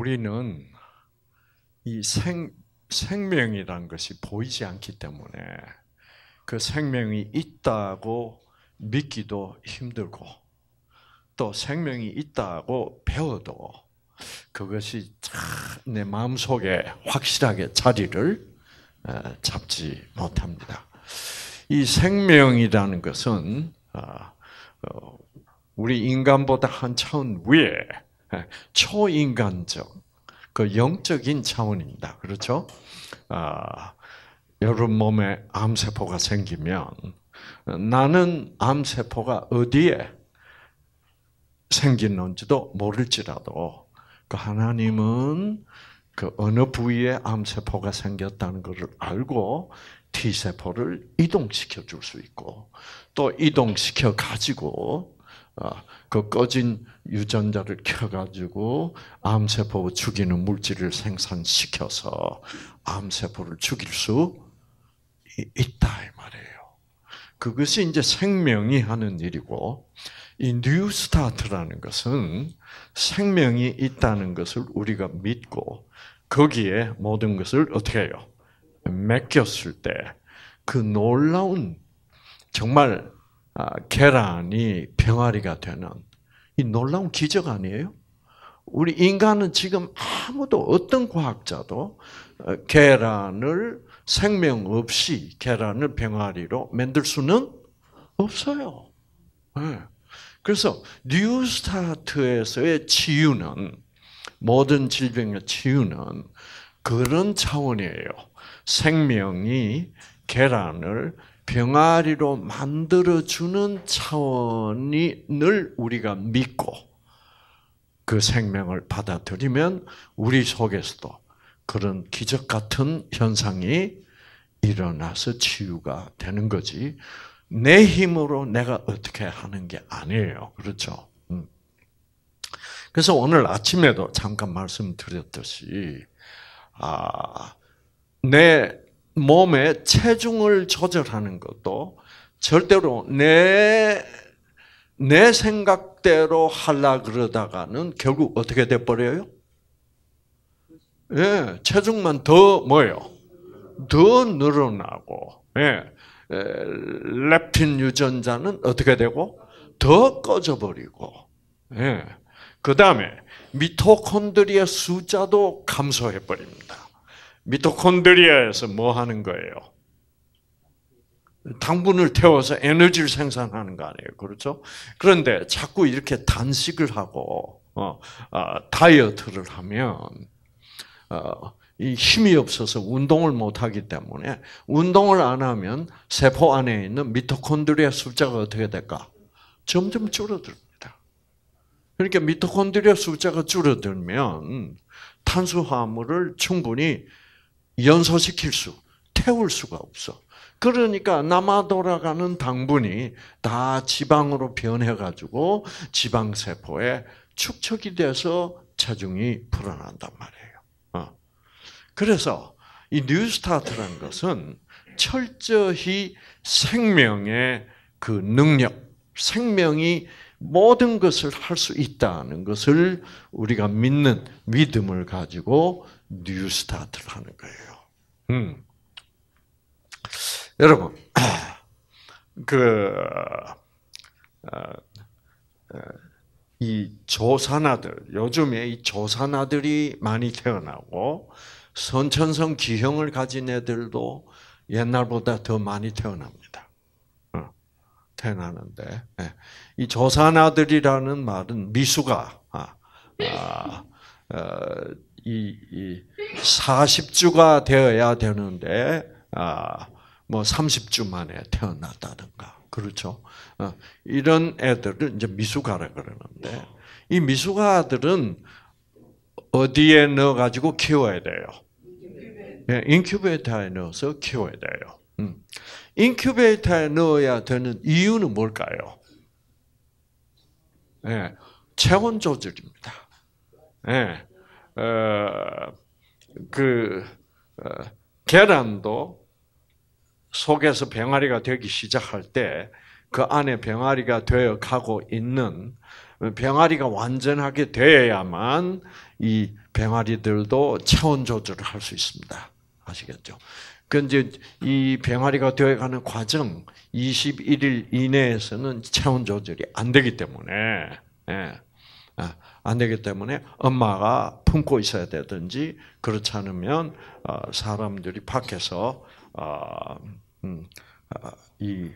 우리는 이 생, 생명이란 것이 보이지 않기 때문에 그 생명이 있다고 믿기도 힘들고 또 생명이 있다고 배워도 그것이 내 마음속에 확실하게 자리를 어, 잡지 못합니다. 이 생명이라는 것은 어, 어, 우리 인간보다 한 차원 위에 초인간적, 그 영적인 차원입니다. 그렇죠? 아, 여러분 몸에 암세포가 생기면 나는 암세포가 어디에 생기는지도 모를지라도 그 하나님은 그 어느 부위에 암세포가 생겼다는 것을 알고 T세포를 이동시켜 줄 수 있고 또 이동시켜 가지고 어, 그 꺼진 유전자를 켜가지고 암세포 죽이는 물질을 생산시켜서 암세포를 죽일 수 있다 이 말이에요. 그것이 이제 생명이 하는 일이고 이 뉴스타트라는 것은 생명이 있다는 것을 우리가 믿고 거기에 모든 것을 어떻게 해요? 맡겼을 때 그 놀라운 정말 아, 계란이 병아리가 되는 이 놀라운 기적 아니에요? 우리 인간은 지금 아무도 어떤 과학자도 어, 계란을 생명 없이 계란을 병아리로 만들 수는 없어요. 예. 그래서 뉴스타트에서의 치유는 모든 질병의 치유는 그런 차원이에요. 생명이 계란을 병아리로 만들어주는 차원이 늘 우리가 믿고 그 생명을 받아들이면 우리 속에서도 그런 기적 같은 현상이 일어나서 치유가 되는 거지. 내 힘으로 내가 어떻게 하는 게 아니에요. 그렇죠? 음. 그래서 오늘 아침에도 잠깐 말씀드렸듯이, 아, 내 몸의 체중을 조절하는 것도 절대로 내, 내 생각대로 하려 그러다가는 결국 어떻게 돼버려요? 예, 체중만 더 뭐요? 더 늘어나고, 예, 렙틴 유전자는 어떻게 되고? 더 꺼져버리고, 예. 그 다음에 미토콘드리아 숫자도 감소해버립니다. 미토콘드리아에서 뭐 하는 거예요? 당분을 태워서 에너지를 생산하는 거 아니에요. 그렇죠? 그런데 자꾸 이렇게 단식을 하고, 어, 어, 다이어트를 하면, 어, 이 힘이 없어서 운동을 못 하기 때문에, 운동을 안 하면 세포 안에 있는 미토콘드리아 숫자가 어떻게 될까? 점점 줄어듭니다. 그러니까 미토콘드리아 숫자가 줄어들면 탄수화물을 충분히 연소시킬 수, 태울 수가 없어. 그러니까 남아 돌아가는 당분이 다 지방으로 변해가지고 지방세포에 축척이 돼서 체중이 불어난단 말이에요. 어. 그래서 이 뉴스타트라는 것은 철저히 생명의 그 능력, 생명이 모든 것을 할 수 있다는 것을 우리가 믿는 믿음을 가지고 뉴스타트를 하는 거예요. 음. 음. 여러분, 그, 어, 어, 이 조산아들, 요즘에 이 조산아들이 많이 태어나고, 선천성 기형을 가진 애들도 옛날보다 더 많이 태어납니다. 어, 태어나는데, 예. 이 조산아들이라는 말은 미수가, 아, 아, 이, 이 40주가 되어야 되는데 아, 뭐 30주 만에 태어났다든가 그렇죠. 어, 이런 애들을 이제 미숙아라 그러는데 이 미숙아들은 어디에 넣어 가지고 키워야 돼요. 예, 인큐베이터에 넣어서 키워야 돼요. 음. 인큐베이터에 넣어야 되는 이유는 뭘까요? 예, 체온 조절입니다. 예, 어, 그 어, 계란도 속에서 병아리가 되기 시작할 때 그 안에 병아리가 되어 가고 있는 병아리가 완전하게 되어야만 이 병아리들도 체온 조절을 할 수 있습니다. 아시겠죠? 그이이 병아리가 되어가는 과정 21일 이내에서는 체온 조절이 안 되기 때문에 예. 아, 안 되기 때문에 엄마가 품고 있어야 되든지 그렇지 않으면 어, 사람들이 밖에서 어, 음, 어, 이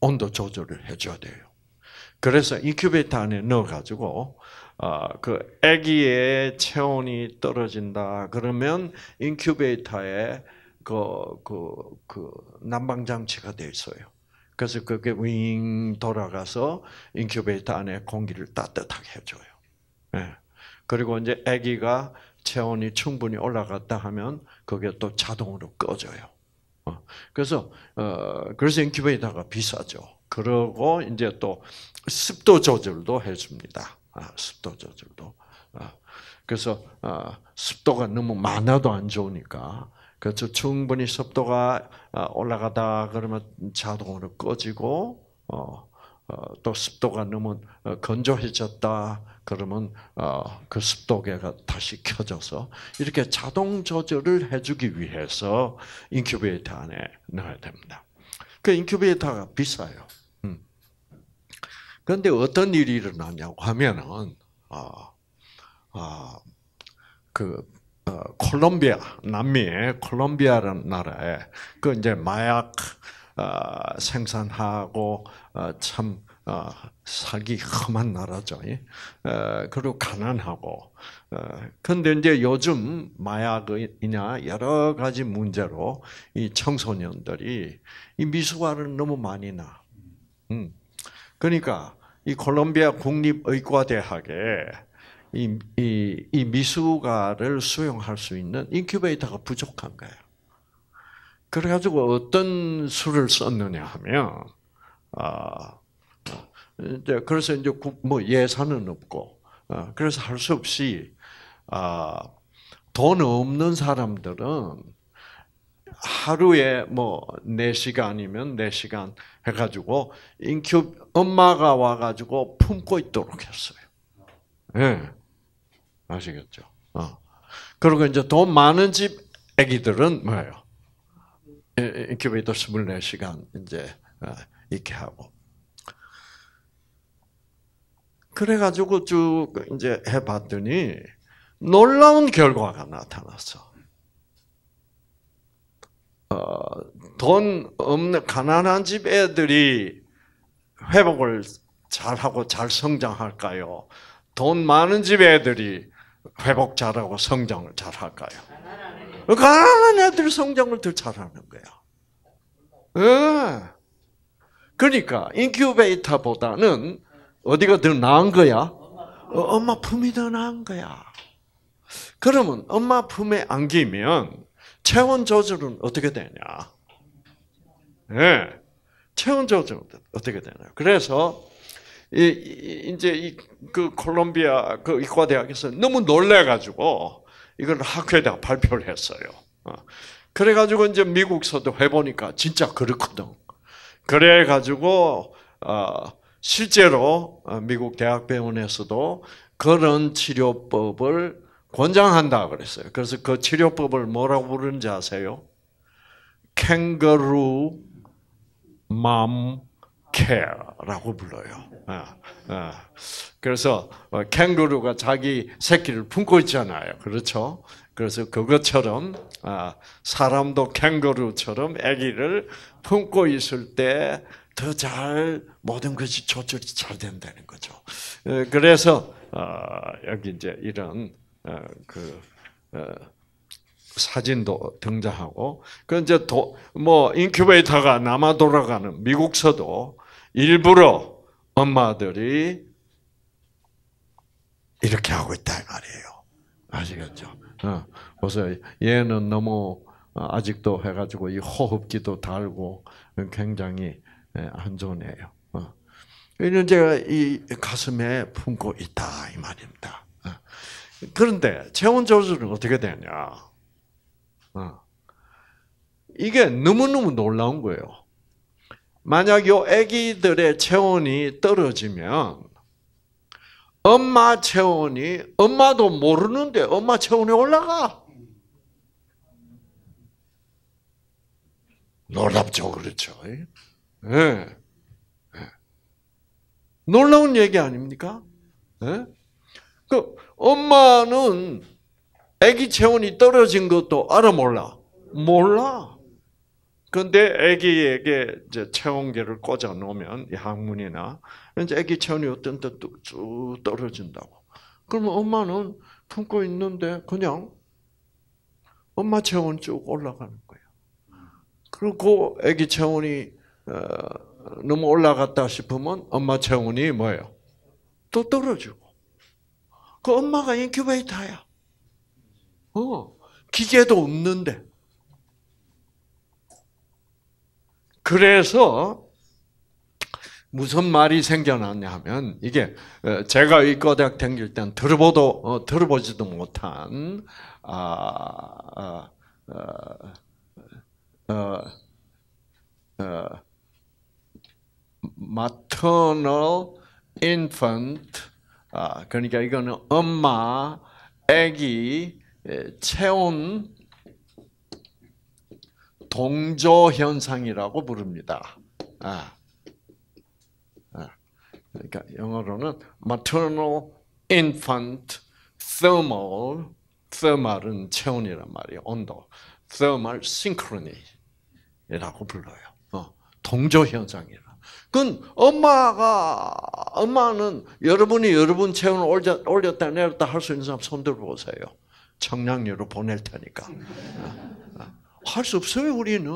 온도 조절을 해줘야 돼요. 그래서 인큐베이터 안에 넣어가지고 그 아기의 체온이 떨어진다 그러면 인큐베이터에 그 그, 그 난방 장치가 돼 있어요. 그래서 그게 윙 돌아가서 인큐베이터 안에 공기를 따뜻하게 해줘요. 예. 그리고 이제 아기가 체온이 충분히 올라갔다 하면 그게 또 자동으로 꺼져요. 어. 그래서 어, 그래서 인큐베이터가 비싸죠. 그러고 이제 또 습도 조절도 해줍니다. 아, 습도 조절도. 아. 그래서 아, 습도가 너무 많아도 안 좋으니까 그렇죠. 충분히 습도가 올라가다 그러면 자동으로 꺼지고 어또 습도가 너무 건조해졌다 그러면 어, 그 습도계가 다시 켜져서 이렇게 자동 조절을 해주기 위해서 인큐베이터 안에 넣어야 됩니다. 그 인큐베이터가 비싸요. 음. 그런데 어떤 일이 일어나냐고 하면은 아아그 어, 어, 어, 콜롬비아 남미의 콜롬비아라는 나라에 그 이제 마약 어, 생산하고 어, 참 어, 사기 험한 나라죠. 예? 어, 그리고 가난하고. 어, 그런데 이제 요즘 마약이나 여러 가지 문제로 이 청소년들이 이 미숙아를 너무 많이 나. 음. 그러니까 이 콜롬비아 국립의과대학에 이, 이, 이 미숙아를 수용할 수 있는 인큐베이터가 부족한 거예요. 그래가지고 어떤 수를 썼느냐 하면, 아, 이제 그래서 이제 뭐 예산은 없고 어, 그래서 할 수 없이 아, 돈 없는 사람들은 하루에 뭐 4시간이면 4시간 해가지고 인큐 엄마가 와가지고 품고 있도록 했어요. 예. 네. 아시겠죠? 어. 그리고 이제 돈 많은 집 아기들은 뭐예요? 인큐베이터 24시간 이제 이렇게 어, 하고. 그래가지고 쭉 이제 해봤더니 놀라운 결과가 나타났어. 어, 돈 없는 가난한 집 애들이 회복을 잘하고 잘 성장할까요? 돈 많은 집 애들이 회복 잘하고 성장을 잘할까요? 가난한 애들 성장을 더 잘하는 거야. 예. 그러니까 인큐베이터보다는 어디가 더 나은 거야? 어, 엄마 품이 더 나은 거야. 그러면 엄마 품에 안기면 체온 조절은 어떻게 되냐? 예. 네. 체온 조절은 어떻게 되냐? 그래서 이, 이제 이 그 콜롬비아 그 의과대학에서 너무 놀래가지고 이걸 학회에다 발표를 했어요. 어. 그래가지고 이제 미국서도 해보니까 진짜 그렇거든. 그래가지고 어, 실제로 어, 미국 대학병원에서도 그런 치료법을 권장한다 그랬어요. 그래서 그 치료법을 뭐라고 부르는지 아세요? 캥거루 맘 케어라고 불러요. 어, 어. 그래서 캥거루가 자기 새끼를 품고 있잖아요. 그렇죠? 그래서 그것처럼 아, 사람도 캥거루처럼 아기를 품고 있을 때 더잘 모든 것이 조절이 잘 된다는 거죠. 그래서 아, 여기 이제 이런 어, 그 어, 사진도 등장하고 그 이제 뭐 인큐베이터가 남아 돌아가는 미국서도 일부러 엄마들이 이렇게 하고 있다 이 말이에요. 아시겠죠? 보세요. 어, 얘는 너무 아직도 해가지고 이 호흡기도 달고 굉장히 예, 안존이요 이런 어. 제가 이 가슴에 품고 있다 이 말입니다. 어. 그런데 체온 조절은 어떻게 되냐? 어. 이게 너무너무 놀라운 거예요. 만약 요 아기들의 체온이 떨어지면 엄마 체온이 엄마도 모르는데 엄마 체온이 올라가. 놀랍죠, 그렇죠? 예. 예. 놀라운 얘기 아닙니까? 예? 그 엄마는 아기 체온이 떨어진 것도 알아 몰라? 몰라. 근데 아기에게 이제 체온계를 꽂아 놓으면 항문이나 이제 아기 체온이 어떤 때쭉 떨어진다고. 그러면 엄마는 품고 있는데 그냥 엄마 체온 쭉 올라가는 거예요. 그리고 아기 체온이 어, 너무 올라갔다 싶으면 엄마 체온이 뭐예요? 또 떨어지고. 그 엄마가 인큐베이터야. 어, 기계도 없는데. 그래서 무슨 말이 생겨났냐 하면 이게 어, 제가 이 거대학 댕길 땐 들어보도 어, 들어보지도 못한 아, 아, 아, 아, 아 maternal infant 아, 그러니까 이거는 엄마 아기 예, 체온 동조 현상이라고 부릅니다. 아, 아. 그러니까 영어로는 maternal infant thermal thermal은 체온이란 말이에요. 온도. thermal synchrony 이라고 불러요. 어, 동조 현상이라. 그건 엄마가 엄마는 여러분이 여러분 체온을 올렸다 내렸다 할 수 있는 사람 손들어 보세요. 청량리로 보낼 테니까. 할 수 없어요, 우리는.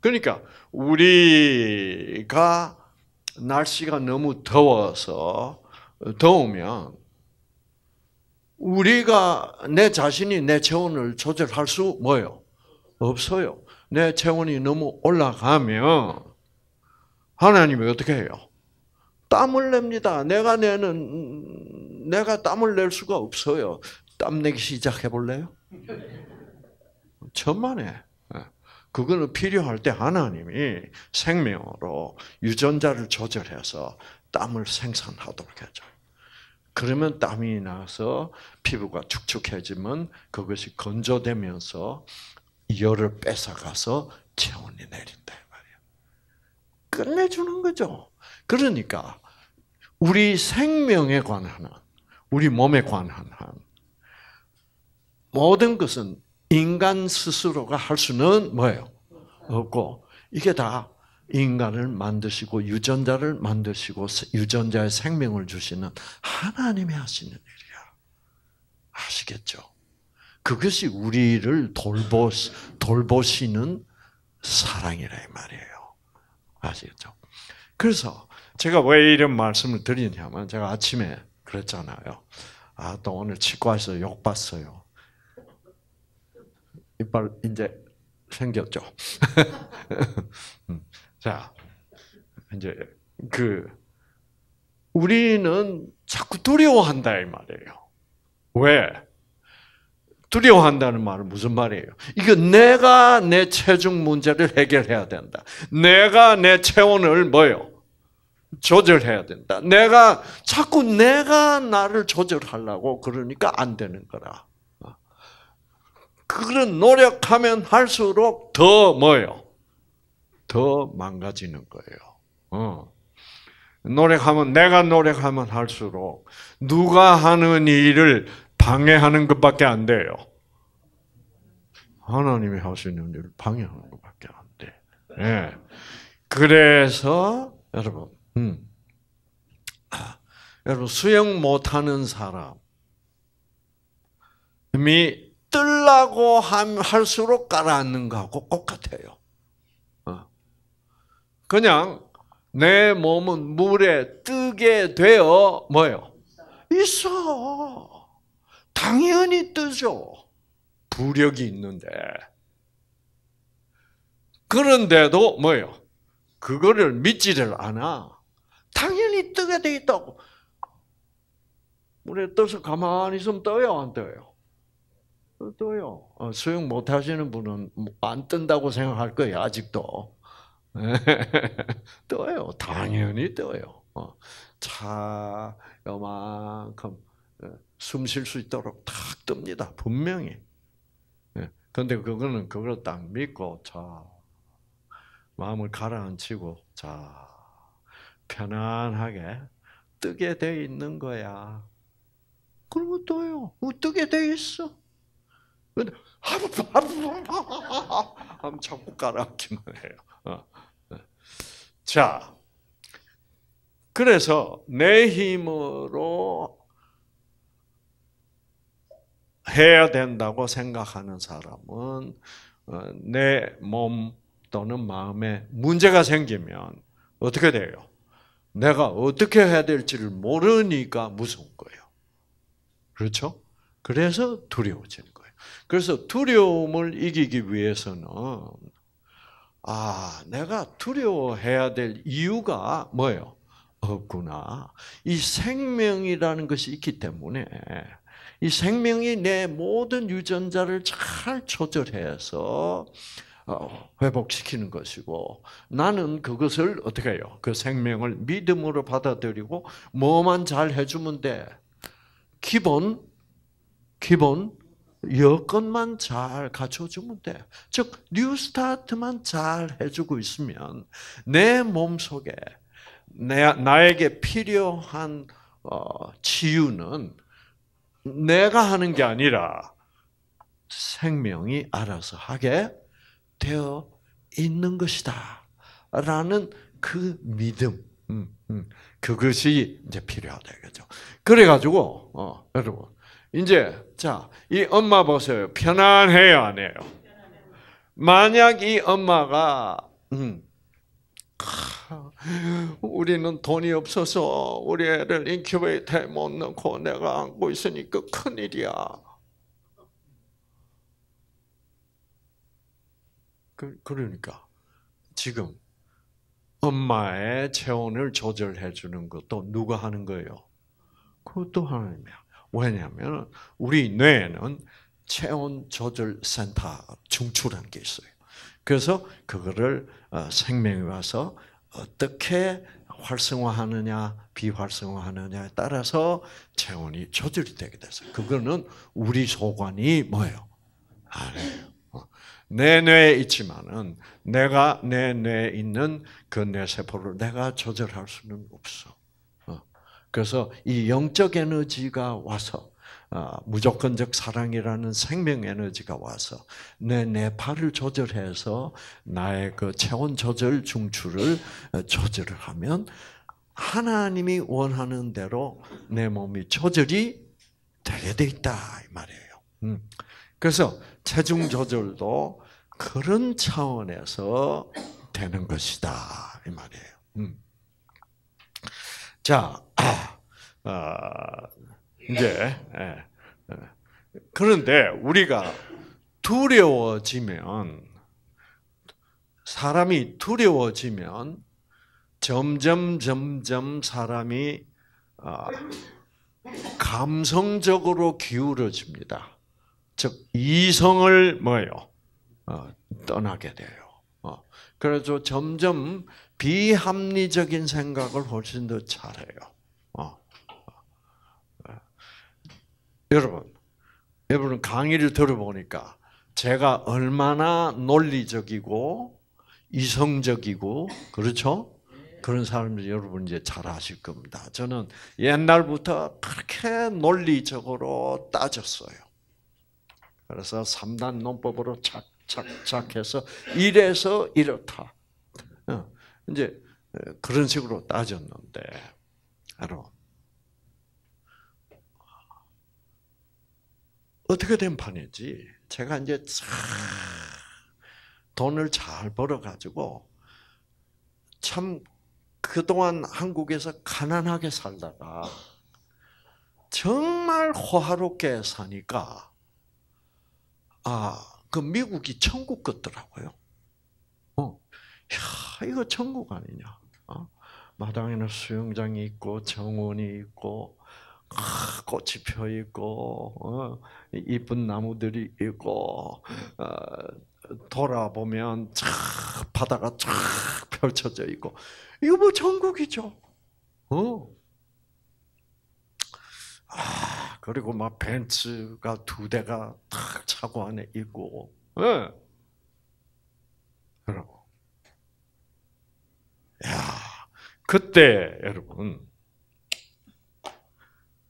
그러니까, 우리가 날씨가 너무 더워서, 더우면, 우리가 내 자신이 내 체온을 조절할 수 뭐요? 없어요. 내 체온이 너무 올라가면, 하나님이 어떻게 해요? 땀을 냅니다. 내가 내는 내가 땀을 낼 수가 없어요. 땀 내기 시작해 볼래요? 천만에. 예. 그거는 필요할 때 하나님이 생명으로 유전자를 조절해서 땀을 생산하도록 해줘. 그러면 땀이 나서 피부가 축축해지면 그것이 건조되면서 열을 뺏어가서 체온이 내린대. 끝내주는 거죠. 그러니까 우리 생명에 관한 한, 우리 몸에 관한 모든 것은 인간 스스로가 할 수는 뭐예요? 없고 이게 다 인간을 만드시고 유전자를 만드시고 유전자의 생명을 주시는 하나님이 하시는 일이야. 아시겠죠? 그것이 우리를 돌보 돌보시는 사랑이라 이 말이에요. 아시겠죠? 그래서 제가 왜 이런 말씀을 드리냐면 제가 아침에 그랬잖아요. 아, 또 오늘 치과에서 욕 봤어요. 이빨 이제 생겼죠. 음. 자, 이제 그 우리는 자꾸 두려워한다 이 말이에요. 왜? 두려워한다는 말은 무슨 말이에요? 이거 내가 내 체중 문제를 해결해야 된다. 내가 내 체온을 뭐요? 조절해야 된다. 내가 자꾸 내가 나를 조절하려고 그러니까 안 되는 거라. 그런 노력하면 할수록 더 뭐요? 더 망가지는 거예요. 어. 노력하면 내가 노력하면 할수록 누가 하는 일을 방해하는 것밖에 안 돼요. 하나님이 하시는 일을 방해하는 것밖에 안 돼. 네. 그래서 여러분, 음. 아, 여러분 수영 못하는 사람이 뜰라고 할수록 깔아앉는 거하고 똑같아요. 어. 그냥 내 몸은 물에 뜨게 되어 뭐요? 있어. 당연히 뜨죠. 부력이 있는데. 그런데도 뭐예요? 그거를 믿지를 않아. 당연히 뜨게 돼 있다고. 물에 떠서 가만히 있으면 떠요, 안 떠요? 떠요. 어, 수영 못 하시는 분은 안 뜬다고 생각할 거예요, 아직도. 떠요. 당연히 떠요. 어, 차, 요만큼. 어, 숨쉴수 있도록 탁 뜹니다. 분명히. 예, 그데 그거는 그걸 딱 믿고 자 마음을 가라앉히고 자 편안하게 뜨게 돼 있는 거야. 그리고 또요 어, 뜨게 돼 있어. 근데 하면 자꾸 가라앉기만 해요. 어, 어. 자, 그래서 내 힘으로 해야 된다고 생각하는 사람은 어, 내몸 또는 마음에 문제가 생기면 어떻게 돼요? 내가 어떻게 해야 될지를 모르니까 무서운 거예요. 그렇죠? 그래서 두려워지는 거예요. 그래서 두려움을 이기기 위해서는 아, 내가 두려워해야 될 이유가 뭐예요? 없구나. 이 생명이라는 것이 있기 때문에 이 생명이 내 모든 유전자를 잘 조절해서 어, 회복시키는 것이고 나는 그것을 어떻게 해요? 그 생명을 믿음으로 받아들이고 뭐만 잘 해주면 돼. 기본 기본 여건만 잘 갖춰주면 돼. 즉 뉴스타트만 잘 해주고 있으면 내 몸 속에 내 나에게 필요한 어, 치유는 내가 하는 게 아니라 생명이 알아서 하게 되어 있는 것이다. 라는 그 믿음. 음, 음. 그것이 이제 필요하다. 그죠. 그래가지고, 어, 여러분. 이제, 자, 이 엄마 보세요. 편안해요, 안 해요? 만약 이 엄마가, 음, 우리는 돈이 없어서 우리 애를 인큐베이터에 못 넣고 내가 안고 있으니까 큰일이야. 그, 그러니까 지금 엄마의 체온을 조절해 주는 것도 누가 하는 거예요? 그것도 하나님이야. 왜냐하면 우리 뇌에는 체온 조절 센터 중추라는 게 있어요. 그래서 그거를 어, 생명이 와서 어떻게 활성화하느냐 비활성화하느냐에 따라서 체온이 조절되게 이 돼서 그거는 우리 소관이 뭐예요? 안해요. 내 뇌에 있지만은 내가 내 뇌에 있는 그 뇌세포를 내가 조절할 수는 없어. 어. 그래서 이 영적 에너지가 와서 아, 무조건적 사랑이라는 생명 에너지가 와서 내 내파를 조절해서 나의 그 체온 조절 중추를 어, 조절을 하면 하나님이 원하는 대로 내 몸이 조절이 되게 돼 있다 이 말이에요. 음. 그래서 체중 조절도 그런 차원에서 되는 것이다 이 말이에요. 음. 자, 아, 이제 예, 예. 그런데 우리가 두려워지면 사람이 두려워지면 점점 점점 사람이 어, 감성적으로 기울어집니다. 즉 이성을 뭐요 어, 떠나게 돼요. 어, 그래서 점점 비합리적인 생각을 훨씬 더 잘해요. 여러분, 여러분 강의를 들어보니까 제가 얼마나 논리적이고 이성적이고 그렇죠? 그런 사람들 여러분 이제 잘 아실 겁니다. 저는 옛날부터 그렇게 논리적으로 따졌어요. 그래서 3단 논법으로 착착착 해서 이래서 이렇다. 어, 이제 어, 그런 식으로 따졌는데, 여러분, 어떻게 된 판이지? 제가 이제 돈을 잘 벌어가지고 참 그동안 한국에서 가난하게 살다가 정말 호화롭게 사니까 아, 그 미국이 천국 같더라고요. 어. 야, 이거 천국 아니냐. 어? 마당에는 수영장이 있고 정원이 있고 아, 꽃이 펴 있고 어, 이쁜 나무들이 있고 어, 돌아보면 쫙 바다가 쫙 펼쳐져 있고 이거 뭐 전국이죠. 어. 아, 그리고 막 벤츠가 두 대가 탁 차고 안에 있고. 예. 여러분. 야, 그때 여러분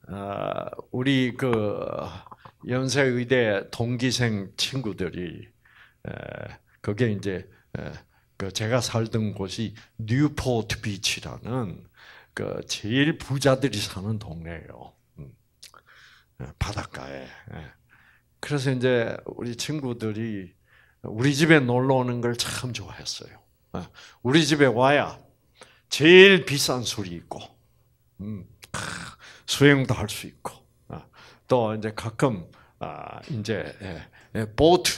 아, 우리 그 연세의대 동기생 친구들이 그게 이제 그 제가 살던 곳이 뉴포트 비치라는 그 제일 부자들이 사는 동네예요. 음. 바닷가에. 그래서 이제 우리 친구들이 우리 집에 놀러 오는 걸 참 좋아했어요. 우리 집에 와야 제일 비싼 술이 있고, 음, 수영도 할 수 있고 아, 또 이제 가끔 아, 이제 예, 예, 보트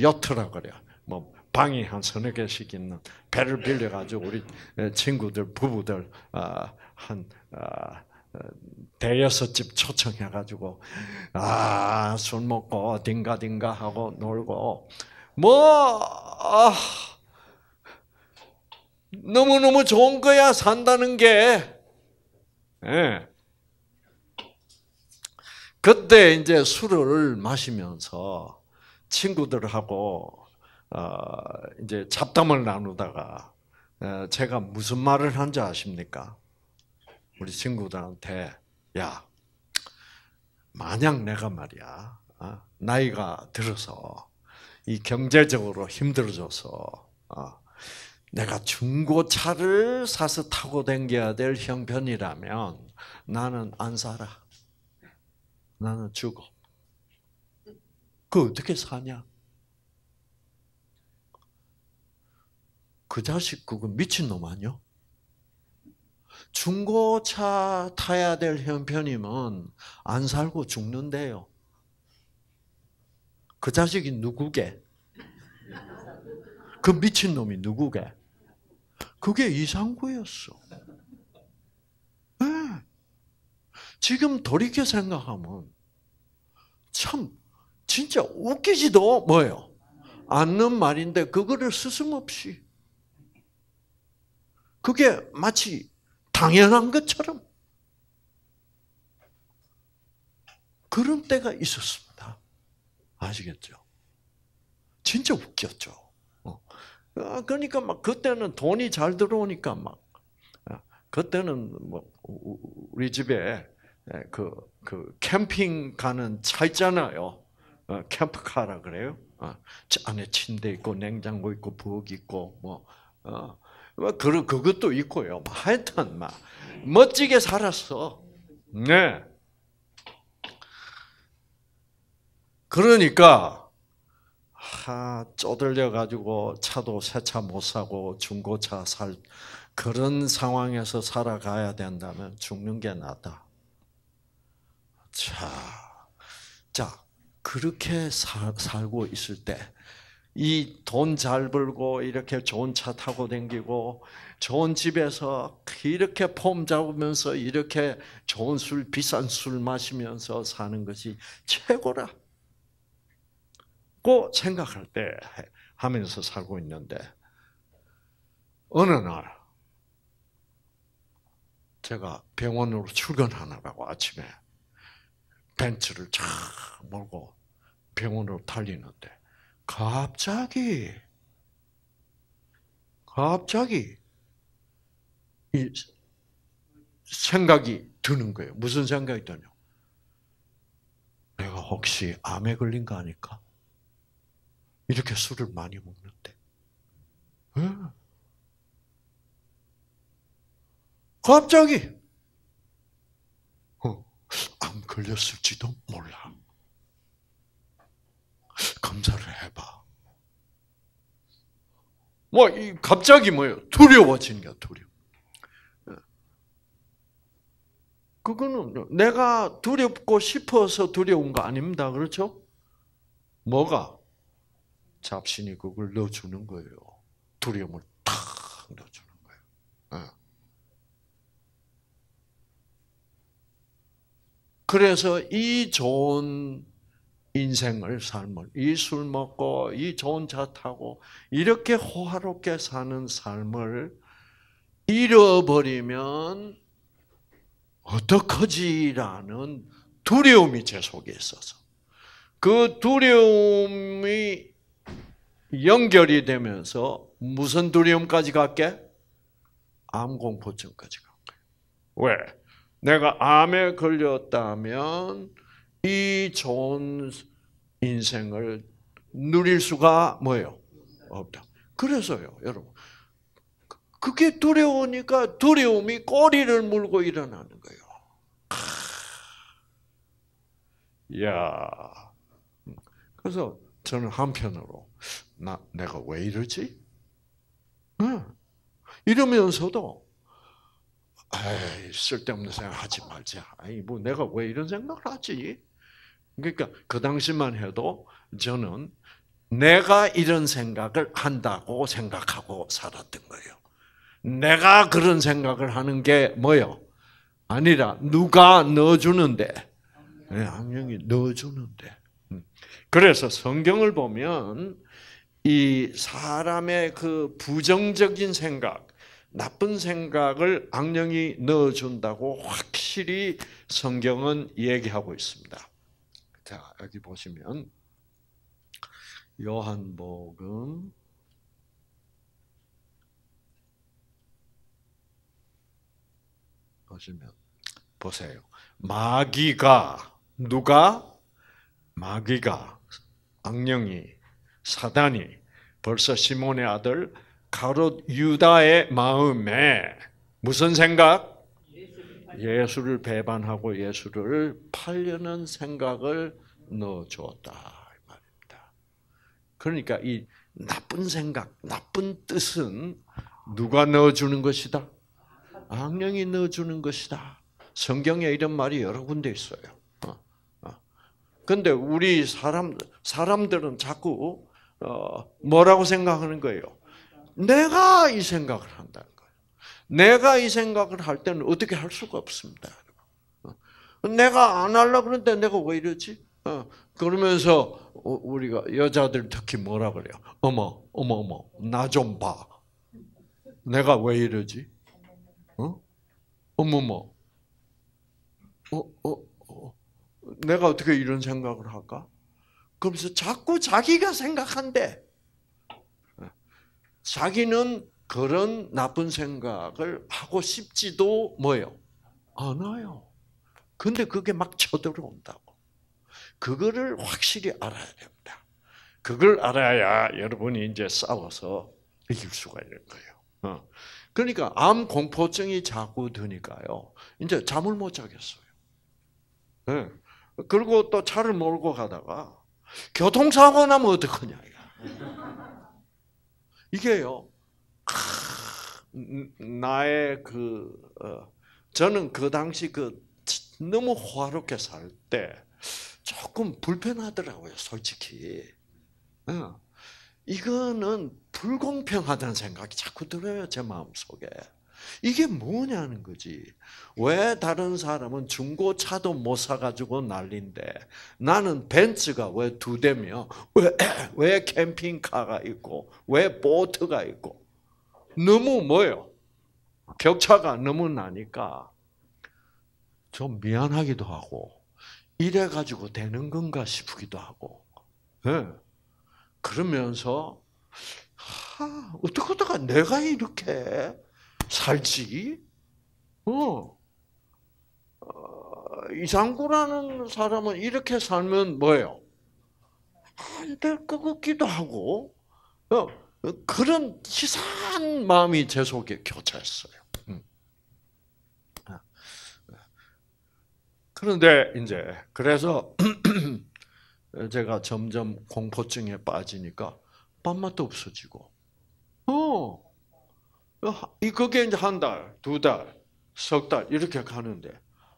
여트라 그래요. 뭐 방이 한 서너 개씩 있는 배를 빌려 가지고 우리 예, 친구들 부부들 아, 한 어, 대여섯 집 초청해 가지고 아술 먹고 딩가딩가 하고 놀고 뭐 너무너무 좋은 거야 산다는 게 예. 그때 이제 술을 마시면서 친구들하고 어, 이제 잡담을 나누다가 어, 제가 무슨 말을 한지 아십니까? 우리 친구들한테 야 만약 내가 말이야 어, 나이가 들어서 이 경제적으로 힘들어져서 내가 중고차를 사서 타고 댕겨야 될 형편이라면 나는 안 살아. 나는 죽어. 그 어떻게 사냐? 그 자식 그거 미친놈 아니요? 중고차 타야 될 형편이면 안 살고 죽는데요. 그 자식이 누구게? 그 미친놈이 누구게? 그게 이상구였어. 네. 지금 돌이켜 생각하면 참 진짜 웃기지도 뭐예요? 않는 말인데 그거를 스승없이 그게 마치 당연한 것처럼 그런 때가 있었습니다. 아시겠죠? 진짜 웃겼죠. 어. 아, 그러니까 막 그때는 돈이 잘 들어오니까 막 아, 그때는 뭐 우리 집에 예, 그그 캠핑 가는 차 있잖아요. 어, 캠프카라 그래요. 어, 안에 침대 있고 냉장고 있고 부엌 있고 뭐 어, 그 그것도 있고요. 뭐 하여튼 막 멋지게 살았어. 네. 그러니까 하 쪼들려 가지고 차도 새 차 못 사고 중고차 살 그런 상황에서 살아가야 된다면 죽는 게 낫다. 자, 자 그렇게 사, 살고 있을 때. 이 돈 잘 벌고 이렇게 좋은 차 타고 댕기고 좋은 집에서 이렇게 폼 잡으면서 이렇게 좋은 술 비싼 술 마시면서 사는 것이 최고라. 고 생각할 때 하면서 살고 있는데 어느 날 제가 병원으로 출근하느라고 아침에 벤츠를 쫙 몰고 병원으로 달리는데 갑자기 갑자기 이 생각이 드는 거예요. 무슨 생각이 드냐? 내가 혹시 암에 걸린 거 아닐까? 이렇게 술을 많이 먹는데. 네. 갑자기 안 걸렸을지도 몰라. 검사를 해봐. 뭐, 갑자기 뭐예요? 두려워지는 게 두려워. 그거는 내가 두렵고 싶어서 두려운 거 아닙니다. 그렇죠? 뭐가? 잡신이 그걸 넣어주는 거예요. 두려움을 탁 넣어주는 거예요. 그래서 이 좋은 인생을 삶을 이 술 먹고 이 좋은 차 타고 이렇게 호화롭게 사는 삶을 잃어버리면 어떡하지라는 두려움이 제 속에 있어서 그 두려움이 연결이 되면서 무슨 두려움까지 갈게 암공포증까지 갈게. 왜? 내가 암에 걸렸다면 이 좋은 인생을 누릴 수가 뭐예요? 없다. 그래서요, 여러분. 그게 두려우니까 두려움이 꼬리를 물고 일어나는 거예요. 야. 음. 그래서 저는 한편으로 나 내가 왜 이러지? 응. 이러면서도 아이, 쓸데없는 생각 하지 말자. 아이, 뭐 내가 왜 이런 생각을 하지? 그러니까 그 당시만 해도 저는 내가 이런 생각을 한다고 생각하고 살았던 거예요. 내가 그런 생각을 하는 게 뭐요? 아니라 누가 넣어주는데 예, 악령이 넣어주는데. 음. 그래서 성경을 보면 이 사람의 그 부정적인 생각, 나쁜 생각을 악령이 넣어준다고 확실히 성경은 얘기하고 있습니다. 자, 여기 보시면 요한복음 5시면 보세요. 마귀가 누가 마귀가 악령이 사단이 벌써 시몬의 아들 가롯 유다의 마음에 무슨 생각? 예수를 배반하고 예수를 팔려는 생각을 넣어주었다 이 말입니다. 그러니까 이 나쁜 생각, 나쁜 뜻은 누가 넣어주는 것이다? 악령이 넣어주는 것이다. 성경에 이런 말이 여러 군데 있어요. 어, 어. 근데 우리 사람 사람들은 자꾸 어, 뭐라고 생각하는 거예요? 내가 이 생각을 한다는 거예요. 내가 이 생각을 할 때는 어떻게 할 수가 없습니다. 내가 안 하려고 그러는데 내가 왜 이러지? 어, 그러면서 어, 우리가 여자들 특히 뭐라 그래요? 어머, 어머, 어머, 나 좀 봐. 내가 왜 이러지? 어? 어머머. 어, 어, 어. 내가 어떻게 이런 생각을 할까? 그러면서 자꾸 자기가 생각한대. 자기는 그런 나쁜 생각을 하고 싶지도 뭐예요? 않아요. 근데 그게 막 쳐들어온다고. 그거를 확실히 알아야 됩니다. 그걸 알아야 여러분이 이제 싸워서 이길 수가 있는 거예요. 어. 그러니까 암 공포증이 자꾸 드니까요. 이제 잠을 못 자겠어요. 네. 그리고 또 차를 몰고 가다가 교통사고 나면 어떡하냐. 이게요. 아, 음, 나의 그 어, 저는 그 당시 그 너무 화롭게살 때 조금 불편하더라고요, 솔직히. 어. 이거는 불공평하다는 생각이 자꾸 들어요, 제 마음속에. 이게 뭐냐는 거지. 왜 다른 사람은 중고차도 못 사가지고 난린데 나는 벤츠가 왜 두 대며 왜, 왜 캠핑카가 있고 왜 보트가 있고 너무 뭐요? 격차가 너무 나니까 좀 미안하기도 하고 이래 가지고 되는 건가 싶기도 하고 네. 그러면서 하, 어떻게 하다가 내가 이렇게 살찌 어. 어 이상구라는 사람은 이렇게 살면 뭐예요? 안 될 것 같기도 하고, 어, 그런 치한 마음이 제 속에 교차했어요. 음. 아. 그런데 이제 그래서 제가 점점 공포증에 빠지니까 밥맛도 없어지고, 어, 어, 이 그게 이제 한 달, 두 달, 석 달 이렇게 가는데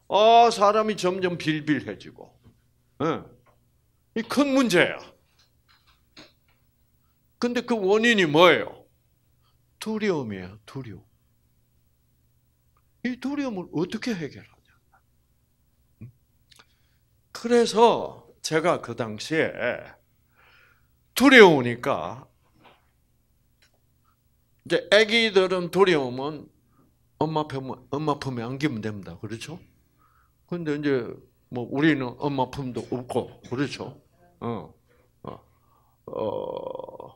아 사람이 점점 빌빌해지고 예. 이큰 문제야. 근데 그 원인이 뭐예요? 두려움이에요. 두려움. 이 두려움을 어떻게 해결하냐? 음? 그래서 제가 그 당시에 두려우니까 이제 아기들은 두려움은 엄마 품 엄마 품에 안기면 됩니다. 그렇죠? 근데 이제 뭐 우리는 엄마 품도 없고 그렇죠? 어. 어. 어.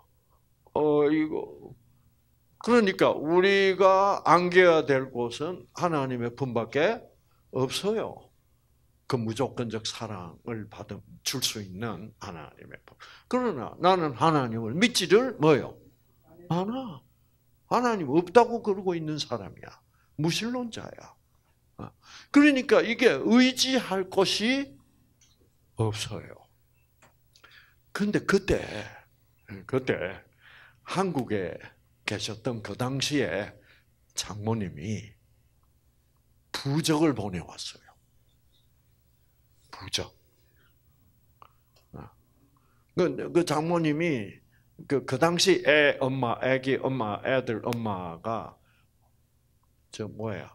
어 이거 그러니까 우리가 안겨야 될 곳은 하나님의 품밖에 없어요. 그 무조건적 사랑을 받음 줄수 있는 하나님의 품. 그러나 나는 하나님을 믿지를 뭐요? 않아. 하나님 없다고 그러고 있는 사람이야. 무신론자야. 어. 그러니까 이게 의지할 것이 없어요. 근데 그때, 예, 그때 한국에 계셨던 그 당시에 장모님이 부적을 보내왔어요. 부적. 어. 그, 그 장모님이 그, 그 당시 애 엄마, 애기 엄마, 애들 엄마가 저 뭐야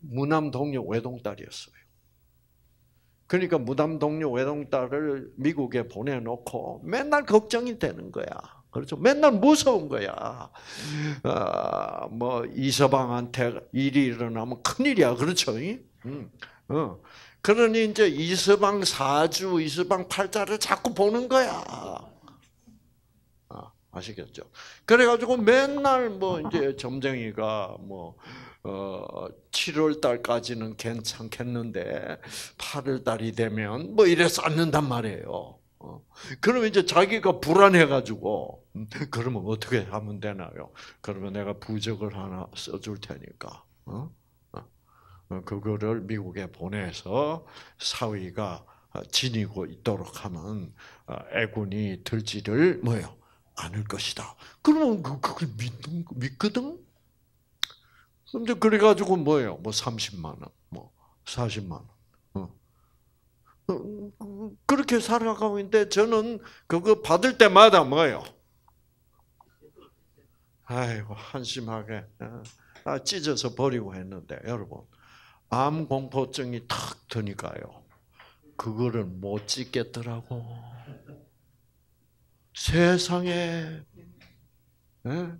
무남 동료 외동딸이었어요. 그러니까 무남 동료 외동딸을 미국에 보내놓고 맨날 걱정이 되는 거야. 그렇죠. 맨날 무서운 거야. 어, 뭐 이서방한테 일이 일어나면 큰 일이야. 그렇죠. 응. 음. 어. 그러니 이제 이서방 사주, 이서방 팔자를 자꾸 보는 거야. 아시겠죠? 그래가지고 맨날 뭐 이제 점쟁이가 뭐, 어, 7월 달까지는 괜찮겠는데, 8월 달이 되면 뭐 이래서 앉는단 말이에요. 어. 그러면 이제 자기가 불안해가지고, 음, 그러면 어떻게 하면 되나요? 그러면 내가 부적을 하나 써줄 테니까, 어? 어. 어 그거를 미국에 보내서 사위가 어, 지니고 있도록 하면 애군이 들지를 뭐요 않을 것이다. 그러면 그, 그걸 믿는, 믿거든? 근데 그래가지고 뭐예요? 뭐 30만 원, 뭐 40만 원. 어. 어. 그렇게 살아가고 있는데 저는 그거 받을 때마다 뭐예요? 아이고, 한심하게. 어. 아, 찢어서 버리고 했는데, 여러분. 암 공포증이 탁 드니까요. 그거를 못 찢겠더라고. 세상에 네?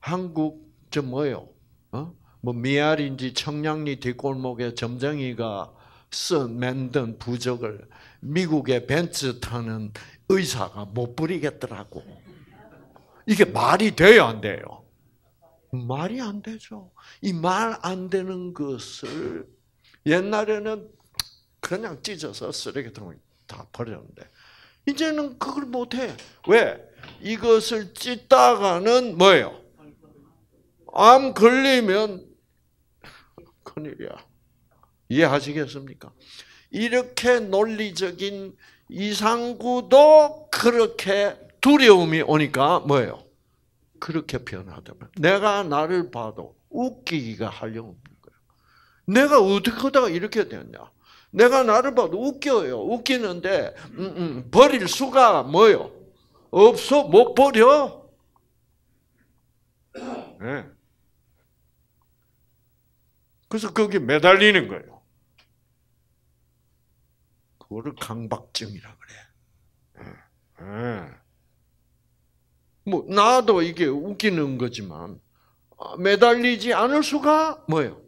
한국 저 뭐요? 어? 뭐미아리인지 청량리 뒷골목에 점쟁이가 쓴 만든 부적을 미국의 벤츠 타는 의사가 못 부리겠더라고. 이게 말이 돼요, 안 돼요? 말이 안 되죠. 이 말 안 되는 것을 옛날에는 그냥 찢어서 쓰레기통에 다 버렸는데 이제는 그걸 못해. 왜? 이것을 찢다가는 뭐예요? 암 걸리면 큰일이야. 이해하시겠습니까? 이렇게 논리적인 이상구도 그렇게 두려움이 오니까 뭐예요? 그렇게 변하더만. 내가 나를 봐도 웃기기가 하려고 없는 거야. 내가 어떻게 하다가 이렇게 되었냐? 내가 나를 봐도 웃겨요. 웃기는데 음, 음, 버릴 수가 뭐요? 없어 못 버려. 네. 그래서 거기 매달리는 거예요. 그거를 강박증이라 그래. 네. 뭐 나도 이게 웃기는 거지만 아, 매달리지 않을 수가 뭐요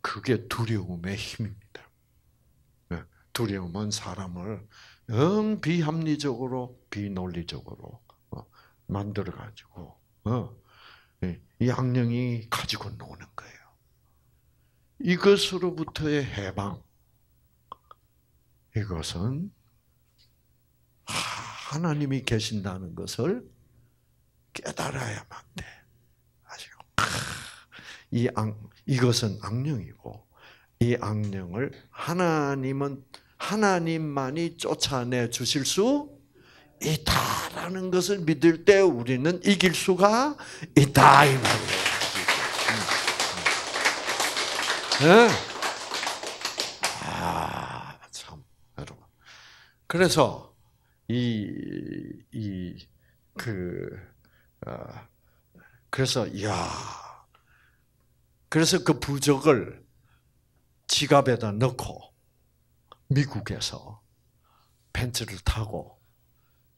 그게 두려움의 힘입니다. 두려움은 사람을 영 비합리적으로 비논리적으로 어, 만들어 가지고 어, 예, 이 악령이 가지고 노는 거예요. 이것으로부터의 해방 이것은 하나님이 계신다는 것을 깨달아야만 돼. 아시고 이 악, 이것은 악령이고 이 악령을 하나님은 하나님만이 쫓아내 주실 수 있다라는 것을 믿을 때 우리는 이길 수가 있다 이 말이에요. 네. 아, 참 여러분. 그래서 이 이그 어, 그래서 야 그래서 그 부적을 지갑에다 넣고 미국에서 벤츠를 타고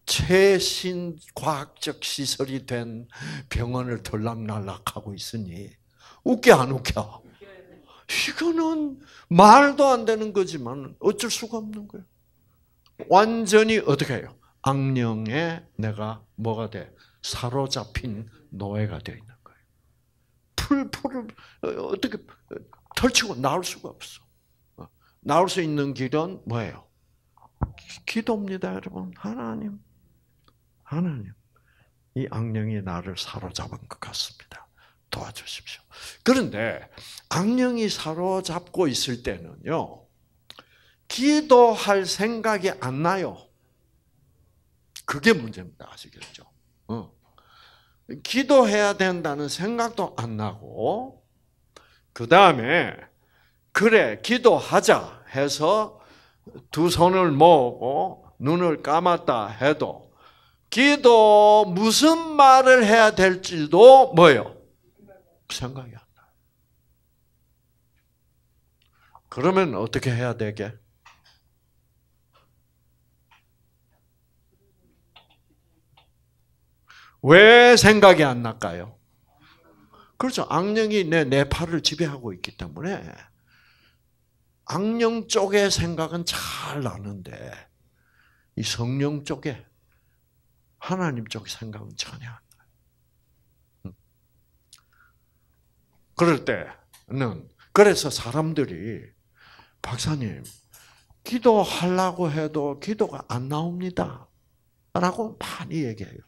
최신 과학적 시설이 된 병원을 덜락날락하고 있으니 웃겨 안 웃겨? 이거는 말도 안 되는 거지만 어쩔 수가 없는 거예요. 완전히 어떻게 해요? 악령에 내가 뭐가 돼? 사로잡힌 노예가 되어 있는 거예요. 풀, 풀 어, 어떻게 털치고 나올 수가 없어. 나올 수 있는 길은 뭐예요? 기도입니다, 여러분. 하나님, 하나님, 이 악령이 나를 사로잡은 것 같습니다. 도와주십시오. 그런데 악령이 사로잡고 있을 때는요, 기도할 생각이 안 나요. 그게 문제입니다. 아시겠죠? 어. 기도해야 된다는 생각도 안 나고, 그 다음에 그래, 기도하자 해서 두 손을 모으고 눈을 감았다 해도 기도 무슨 말을 해야 될지도 뭐요? 생각이 안 나. 그러면 어떻게 해야 되게? 왜 생각이 안 날까요? 그렇죠. 악령이 내, 내 팔을 지배하고 있기 때문에. 악령 쪽의 생각은 잘 나는데 이 성령 쪽에 하나님 쪽 생각은 전혀 안 나요. 음. 그럴 때는 그래서 사람들이 박사님 기도하려고 해도 기도가 안 나옵니다. 라고 많이 얘기해요.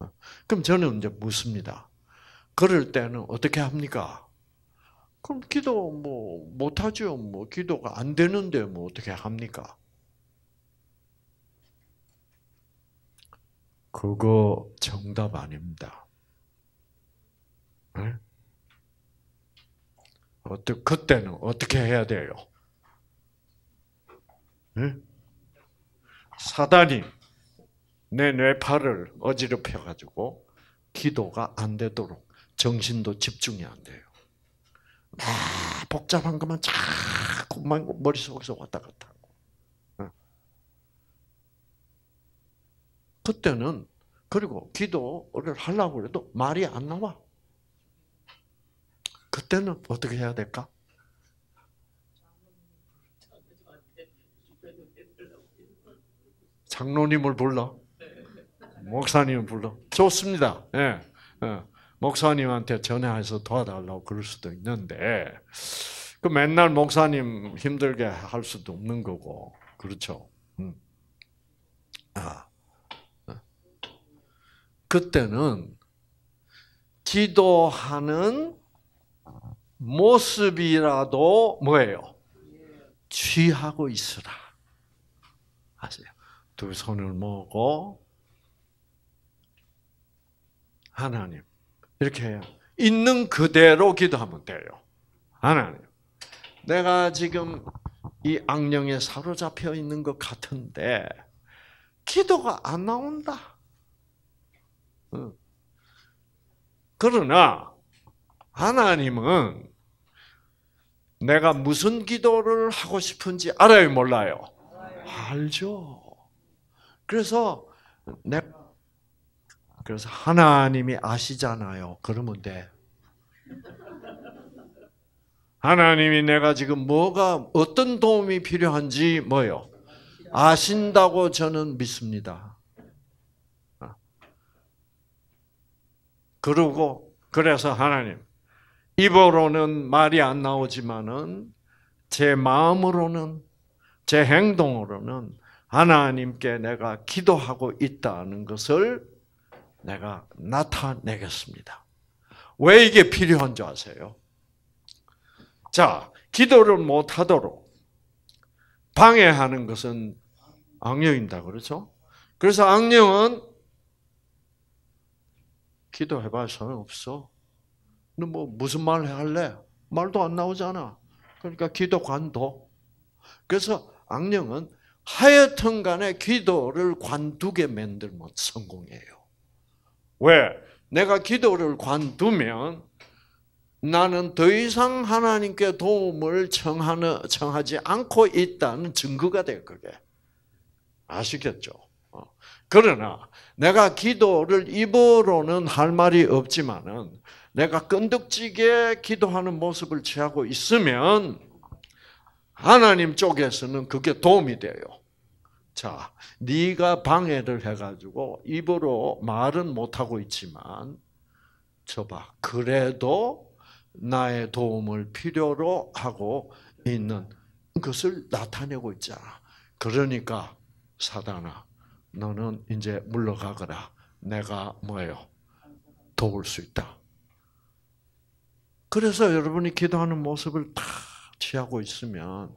어. 그럼 저는 이제 묻습니다. 그럴 때는 어떻게 합니까? 그럼 기도 뭐 못하죠. 뭐 기도가 안 되는데 뭐 어떻게 합니까? 그거 정답 아닙니다. 네? 어떻 그때는 어떻게 해야 돼요? 네? 사단이 내 뇌파를 어지럽혀 가지고 기도가 안 되도록 정신도 집중이 안 돼요. 아, 복잡한 것만 자꾸 머릿속에서 왔다 갔다 하고. 그때는, 그리고 기도를 하려고 해도 말이 안 나와. 그때는 어떻게 해야 될까? 장로님을 불러. 목사님을 불러. 좋습니다. 예. 예. 목사님한테 전화해서 도와달라고 그럴 수도 있는데 그 맨날 목사님 힘들게 할 수도 없는 거고 그렇죠. 음. 아. 어. 그때는 기도하는 모습이라도 뭐예요? 취하고 있으라. 아세요? 두 손을 모고 하나님 이렇게 해요. 있는 그대로 기도하면 돼요. 하나님, 내가 지금 이 악령에 사로잡혀 있는 것 같은데 기도가 안 나온다. 그러나 하나님은 내가 무슨 기도를 하고 싶은지 알아요, 몰라요? 알죠. 그래서 내 그래서 하나님이 아시잖아요. 그러면 돼. 하나님이 내가 지금 뭐가 어떤 도움이 필요한지 뭐요? 아신다고 저는 믿습니다. 아. 그러고 그래서 하나님 입으로는 말이 안 나오지만은 제 마음으로는 제 행동으로는 하나님께 내가 기도하고 있다는 것을 내가 나타내겠습니다. 왜 이게 필요한 줄 아세요? 자, 기도를 못 하도록 방해하는 것은 악령입니다. 그렇죠? 그래서 악령은 기도해봐야 소용없어. 너 뭐 무슨 말 할래? 말도 안 나오잖아. 그러니까 기도 관둬. 그래서 악령은 하여튼 간에 기도를 관두게 만들면 성공해요. 왜? 내가 기도를 관두면 나는 더 이상 하나님께 도움을 청하는, 청하지 않고 있다는 증거가 될 그게. 아시겠죠? 어. 그러나 내가 기도를 입으로는 할 말이 없지만은 내가 끈덕지게 기도하는 모습을 취하고 있으면 하나님 쪽에서는 그게 도움이 돼요. 자, 네가 방해를 해가지고 입으로 말은 못하고 있지만, 저봐, 그래도 나의 도움을 필요로 하고 있는 것을 나타내고 있잖아. 그러니까 사단아, 너는 이제 물러가거라. 내가 뭐예요? 도울 수 있다. 그래서 여러분이 기도하는 모습을 다 취하고 있으면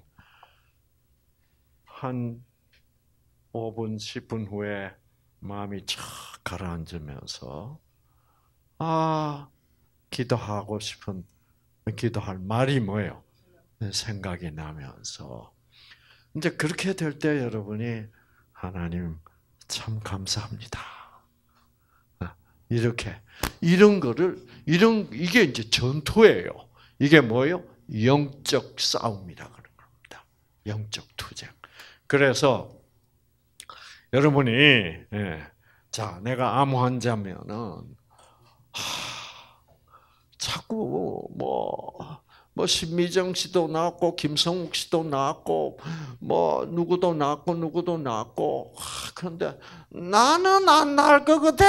한 5분, 10분 후에 마음이 착 가라앉으면서 아 기도하고 싶은 기도할 말이 뭐예요? 생각이 나면서 이제 그렇게 될 때 여러분이 하나님 참 감사합니다. 이렇게 이런 거를 이런 이게 이제 전투예요. 이게 뭐예요? 영적 싸움이라 그런 겁니다. 영적 투쟁. 그래서 여러분이 예, 자 내가 암 환자면은 하, 자꾸 뭐뭐 신미정 뭐 씨도 낳왔고 김성욱 씨도 낳왔고뭐 누구도 낳고 누구도 낳고 그런데 나는 안낳을것 같아.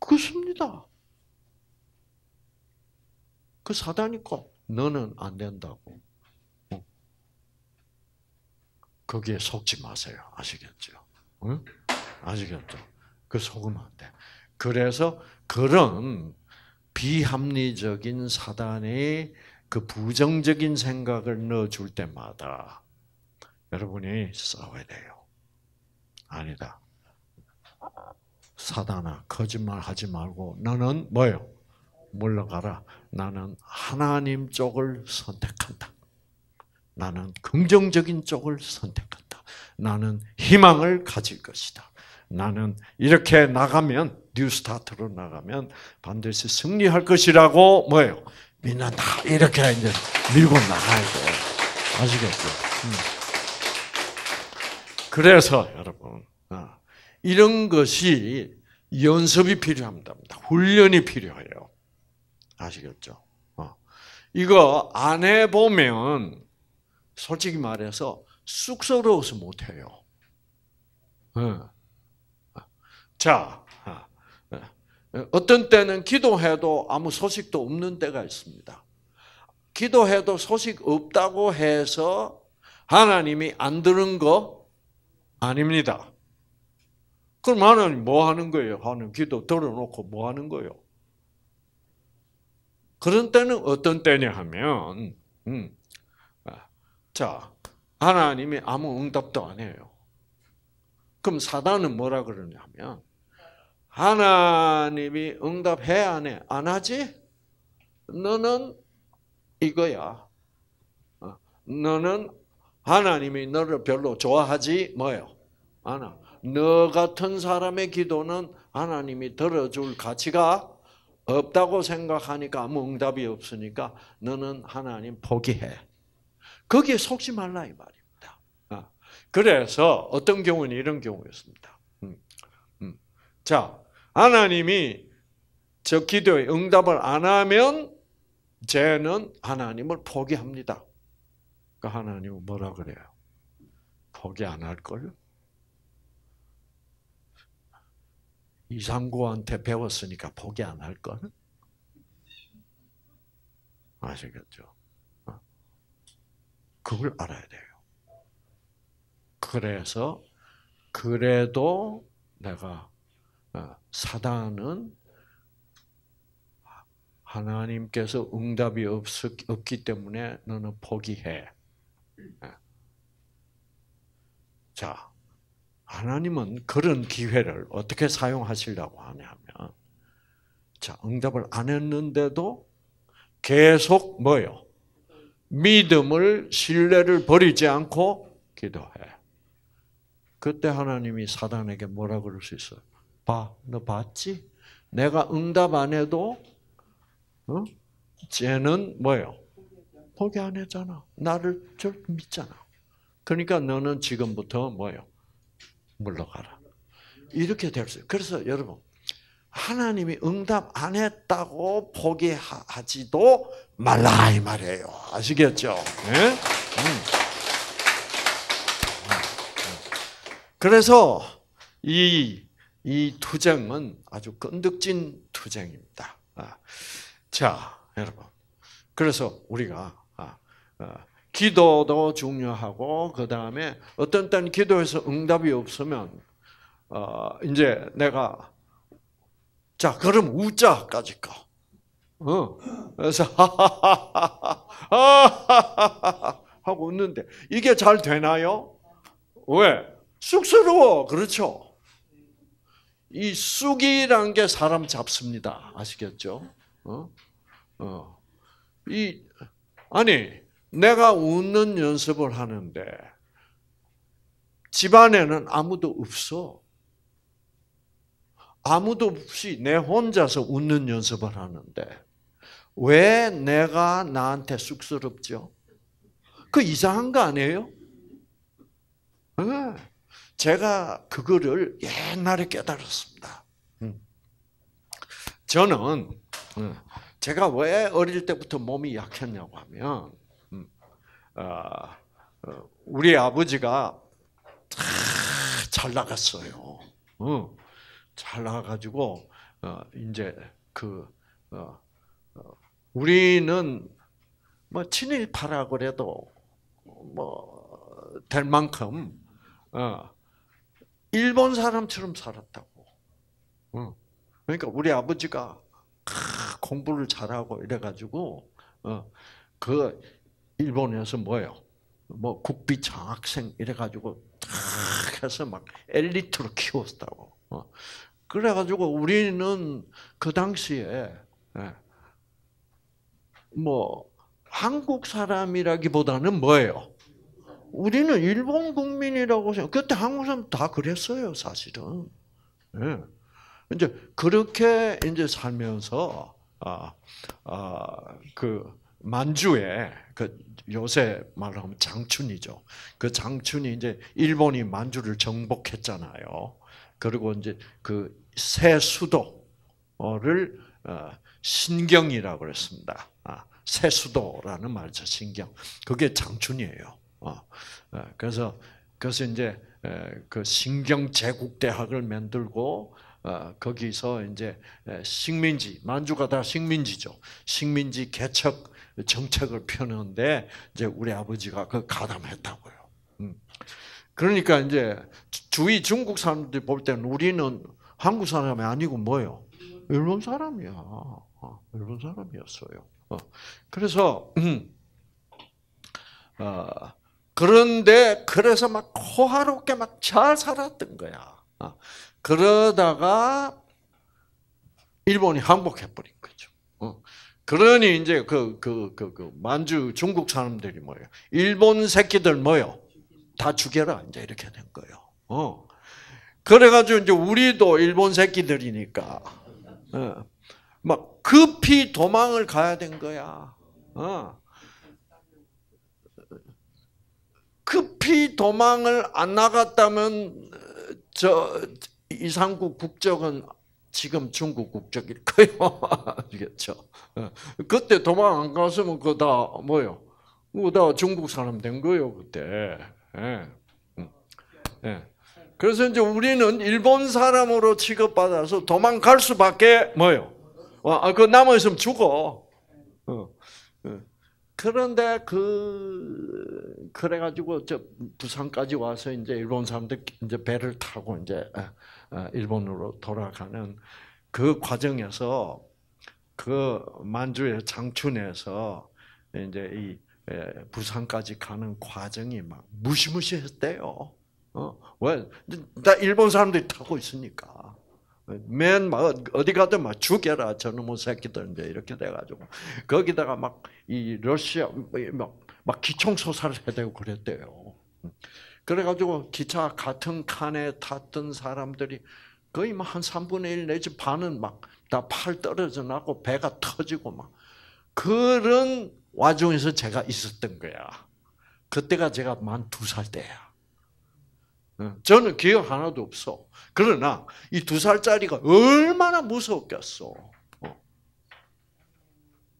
그렇습니다. 그 사단이 꼭 너는 안 된다고. 거기에 속지 마세요. 아시겠죠? 응? 아시겠죠? 그 속으면 안 돼. 그래서 그런 비합리적인 사단이 그 부정적인 생각을 넣어줄 때마다 여러분이 싸워야 돼요. 아니다. 사단아, 거짓말 하지 말고 너는 뭐요? 물러가라. 나는 하나님 쪽을 선택한다. 나는 긍정적인 쪽을 선택한다. 나는 희망을 가질 것이다. 나는 이렇게 나가면 뉴 스타트로 나가면 반드시 승리할 것이라고 뭐예요? 믿는다. 이렇게 이제 밀고 나가야 돼. 아시겠죠? 음. 그래서 여러분 아, 이런 것이 연습이 필요합니다. 훈련이 필요해요. 아시겠죠? 어. 이거 안 해보면 솔직히 말해서 쑥스러워서 못해요. 자, 어떤 때는 기도해도 아무 소식도 없는 때가 있습니다. 기도해도 소식 없다고 해서 하나님이 안 들은 거 아닙니다. 그럼 하나님 뭐 하는 거예요? 하나 기도 들어놓고 뭐 하는 거예요? 그런 때는 어떤 때냐 하면, 음, 자, 하나님이 아무 응답도 안 해요. 그럼 사단은 뭐라 그러냐면 하나님이 응답해 안 해? 안 하지? 너는 이거야. 어, 너는 하나님이 너를 별로 좋아하지 뭐요? 않아. 너 같은 사람의 기도는 하나님이 들어줄 가치가 없다고 생각하니까 아무 응답이 없으니까 너는 하나님 포기해. 거기에 속지 말라 이 말입니다. 아, 그래서 어떤 경우는 이런 경우였습니다. 음, 음. 자, 하나님이 저 기도에 응답을 안 하면 쟤는 하나님을 포기합니다. 그러니까 하나님은 뭐라 그래요? 포기 안 할걸요? 이상구한테 배웠으니까 포기 안 할걸? 아시겠죠? 그걸 알아야 돼요. 그래서 그래도 내가 어, 사단은 하나님께서 응답이 없기 때문에 너는 포기해. 어. 자, 하나님은 그런 기회를 어떻게 사용하시려고 하냐면, 자, 응답을 안 했는데도 계속 뭐요? 믿음을 신뢰를 버리지 않고 기도해. 그때 하나님이 사단에게 뭐라 그럴 수 있어? 봐, 너 봤지? 내가 응답 안 해도 어? 쟤는 뭐요? 포기 안 했잖아. 나를 절 믿잖아. 그러니까 너는 지금부터 뭐요? 물러가라. 이렇게 될 수. 있어요. 그래서 여러분 하나님이 응답 안 했다고 포기하지도 말라 이 말이에요. 아시겠죠? 네? 그래서 이, 이 투쟁은 아주 끈득진 투쟁입니다. 아, 자, 여러분. 그래서 우리가 아, 어, 기도도 중요하고 그 다음에 어떤 때는 기도에서 응답이 없으면 어, 이제 내가 자 그럼 우자까지 가 어. 그래서 하 아, 하고 웃는데 이게 잘 되나요? 왜? 쑥스러워. 그렇죠? 이 쑥이란 게 사람 잡습니다. 아시겠죠? 어? 어. 이 아니 내가 웃는 연습을 하는데 집안에는 아무도 없어. 아무도 없이 내 혼자서 웃는 연습을 하는데 왜 내가 나한테 쑥스럽죠? 그 이상한 거 아니에요? 제가 그거를 옛날에 깨달았습니다. 저는 제가 왜 어릴 때부터 몸이 약했냐고 하면 어, 어, 우리 아버지가 잘 나갔어요. 잘나가지고 어, 이제 그 어, 우리는 뭐 친일파라 그래도 뭐 될 만큼 어, 일본 사람처럼 살았다고. 어. 그러니까 우리 아버지가 공부를 잘하고 이래가지고 어, 그 일본에서 뭐요? 뭐 국비 장학생 이래가지고 탁 해서 막 엘리트로 키웠다고. 그래가지고 우리는 그 당시에 예, 뭐 한국 사람이라기보다는 뭐예요? 우리는 일본 국민이라고 생각. 그때 한국 사람 다 그랬어요, 사실은. 예. 이제 그렇게 이제 살면서 아 아 그 만주에 그 요새 말 하면 장춘이죠. 그 장춘이 이제 일본이 만주를 정복했잖아요. 그리고 이제 그 새 수도를 어, 신경이라고 그랬습니다. 아, 세수도라는 말이죠, 신경. 그게 장춘이에요. 어, 어, 그래서, 그래서 이제 그 신경제국대학을 만들고, 어, 거기서 이제 식민지, 만주가 다 식민지죠. 식민지 개척 정책을 펴는데, 이제 우리 아버지가 그 가담했다고요. 음. 그러니까 이제 주위 중국 사람들이 볼 때는 우리는 한국 사람이 아니고 뭐요? 일본 사람이야. 일본 어, 사람이었어요. 어, 그래서 어, 그런데 그래서 막 호화롭게 막 잘 살았던 거야. 그러다가 일본이 항복해 버린 거죠. 그러니 이제 그그그그 그, 그, 그 만주 중국 사람들이 뭐예요? 일본 새끼들 뭐요? 다 죽여라 이제 이렇게 된 거예요. 어. 그래가지고 이제 우리도 일본 새끼들이니까 막 급히 도망을 가야 된 거야. 어. 급히 도망을 안 나갔다면 저 이상국 국적은 지금 중국 국적일 거예요. 알겠죠? 어. 그때 도망 안 갔으면 그 다 뭐요? 그다 중국 사람 된 거예요 그때. 예. 음. 예. 그래서 이제 우리는 일본 사람으로 취급받아서 도망갈 수밖에 뭐요? 와, 아, 그 남아 있으면 죽어. 어. 어. 그런데 그 그래 가지고 저 부산까지 와서 이제 일본 사람들 이제 배를 타고 이제 어, 어, 일본으로 돌아가는 그 과정에서 그 만주의 장춘에서 이제 이 부산까지 가는 과정이 막 무시무시했대요. 어? 왜? 나 일본 사람들이 타고 있으니까. 맨 막, 어디 가든 막 죽여라 저놈의 새끼들 이제 이렇게 돼가지고 거기다가 막 이 러시아 뭐, 막, 막 기총 소사를 해대고 그랬대요. 그래가지고 기차 같은 칸에 탔던 사람들이 거의 막한 3분의 1 내지 반은 막 다 팔 떨어져 나고 배가 터지고 막 그런 와중에서 제가 있었던 거야. 그때가 제가 만 두 살 때야. 저는 기억 하나도 없어. 그러나 이 두 살짜리가 얼마나 무서웠겠어.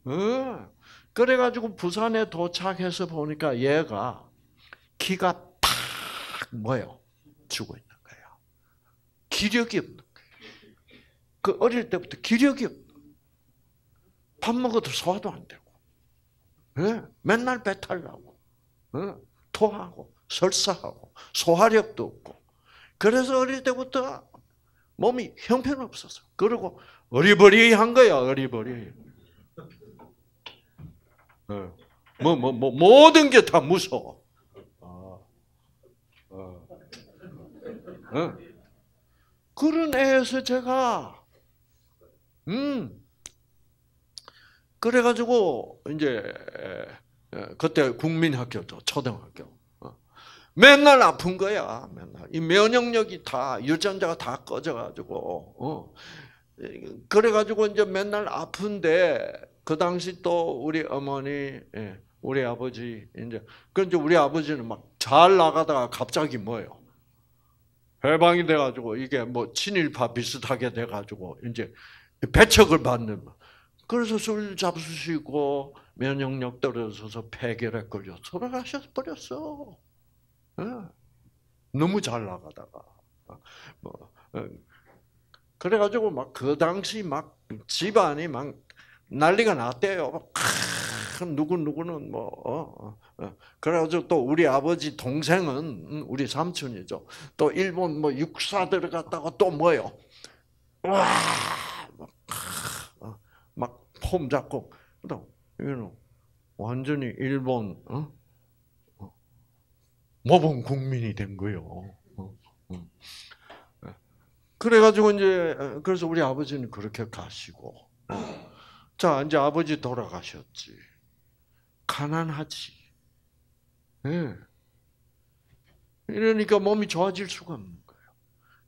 어. 그래가지고 부산에 도착해서 보니까 얘가 키가 팍 뭐요? 죽어 있는 거예요 기력이 없는 거예요그 어릴 때부터 기력이 없는 거예요밥 먹어도 소화도 안 되고, 맨날 배탈 나고, 토하고. 설사하고 소화력도 없고 그래서 어릴 때부터 몸이 형편없어서 그리고 어리버리한 거야 어리버리. 뭐뭐 어. 네. 뭐, 뭐, 모든 게 다 무서워. 어. 어. 그런 애에서 제가 음 그래가지고 이제 그때 국민학교죠 초등학교 맨날 아픈 거야. 맨날 이 면역력이 다 유전자가 다 꺼져가지고 어. 그래가지고 이제 맨날 아픈데 그 당시 또 우리 어머니 예, 우리 아버지 이제 그런데 우리 아버지는 막 잘 나가다가 갑자기 뭐예요? 해방이 돼가지고 이게 뭐 친일파 비슷하게 돼가지고 이제 배척을 받는 그래서 술 잡수시고 면역력 떨어져서 폐결핵 걸려 돌아가셔 버렸어. 너무 잘 나가다가 뭐 그래가지고 막 그 당시 막 집안이 막 난리가 났대요. 누구 누구는 뭐 어, 어, 어. 그래가지고 또 우리 아버지 동생은 우리 삼촌이죠. 또 일본 뭐 육사 들어갔다가 또 뭐요? 와막폼 어, 잡고 또 이거는 완전히 일본 어? 모범 국민이 된 거예요. 어, 어. 음. 네. 그래가지고 이제 어, 그래서 우리 아버지는 그렇게 가시고 자 이제 아버지 돌아가셨지 가난하지. 네. 이러니까 몸이 좋아질 수가 없는 거예요.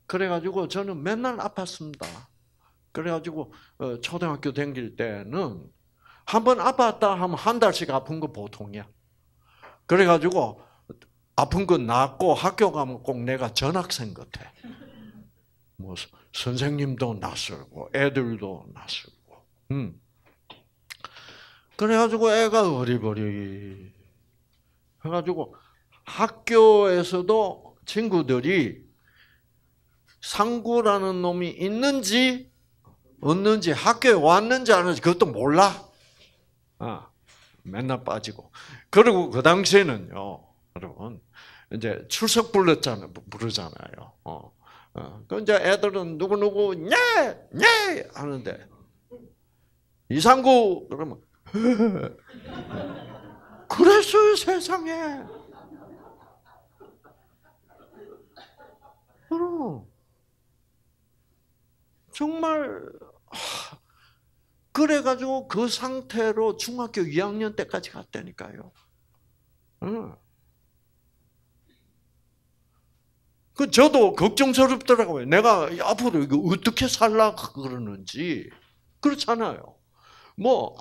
그래가지고 저는 맨날 아팠습니다. 그래가지고 초등학교 다닐 때는 한 번 아팠다 하면 한 달씩 아픈 거 보통이야. 그래가지고 아픈 건 낫고 학교 가면 꼭 내가 전학생 같아. 뭐 선생님도 낯설고 애들도 낯설고. 음. 그래가지고 애가 어리버리 해가지고 학교에서도 친구들이 상구라는 놈이 있는지 없는지 학교에 왔는지 안 왔는지 그것도 몰라. 아, 맨날 빠지고. 그리고 그 당시에는요. 여러분. 이제 출석 불렀잖아요. 부르잖아요. 어. 어. 그 이제 애들은 누구누구, 냐! 냐! 하는데, 이상구! 그러면, 그랬어요, 세상에! 그럼. 정말, 그래가지고 그 상태로 중학교 2학년 때까지 갔다니까요. 응. 그 저도 걱정스럽더라고요. 내가 앞으로 이거 어떻게 살라 그러는지 그렇잖아요. 뭐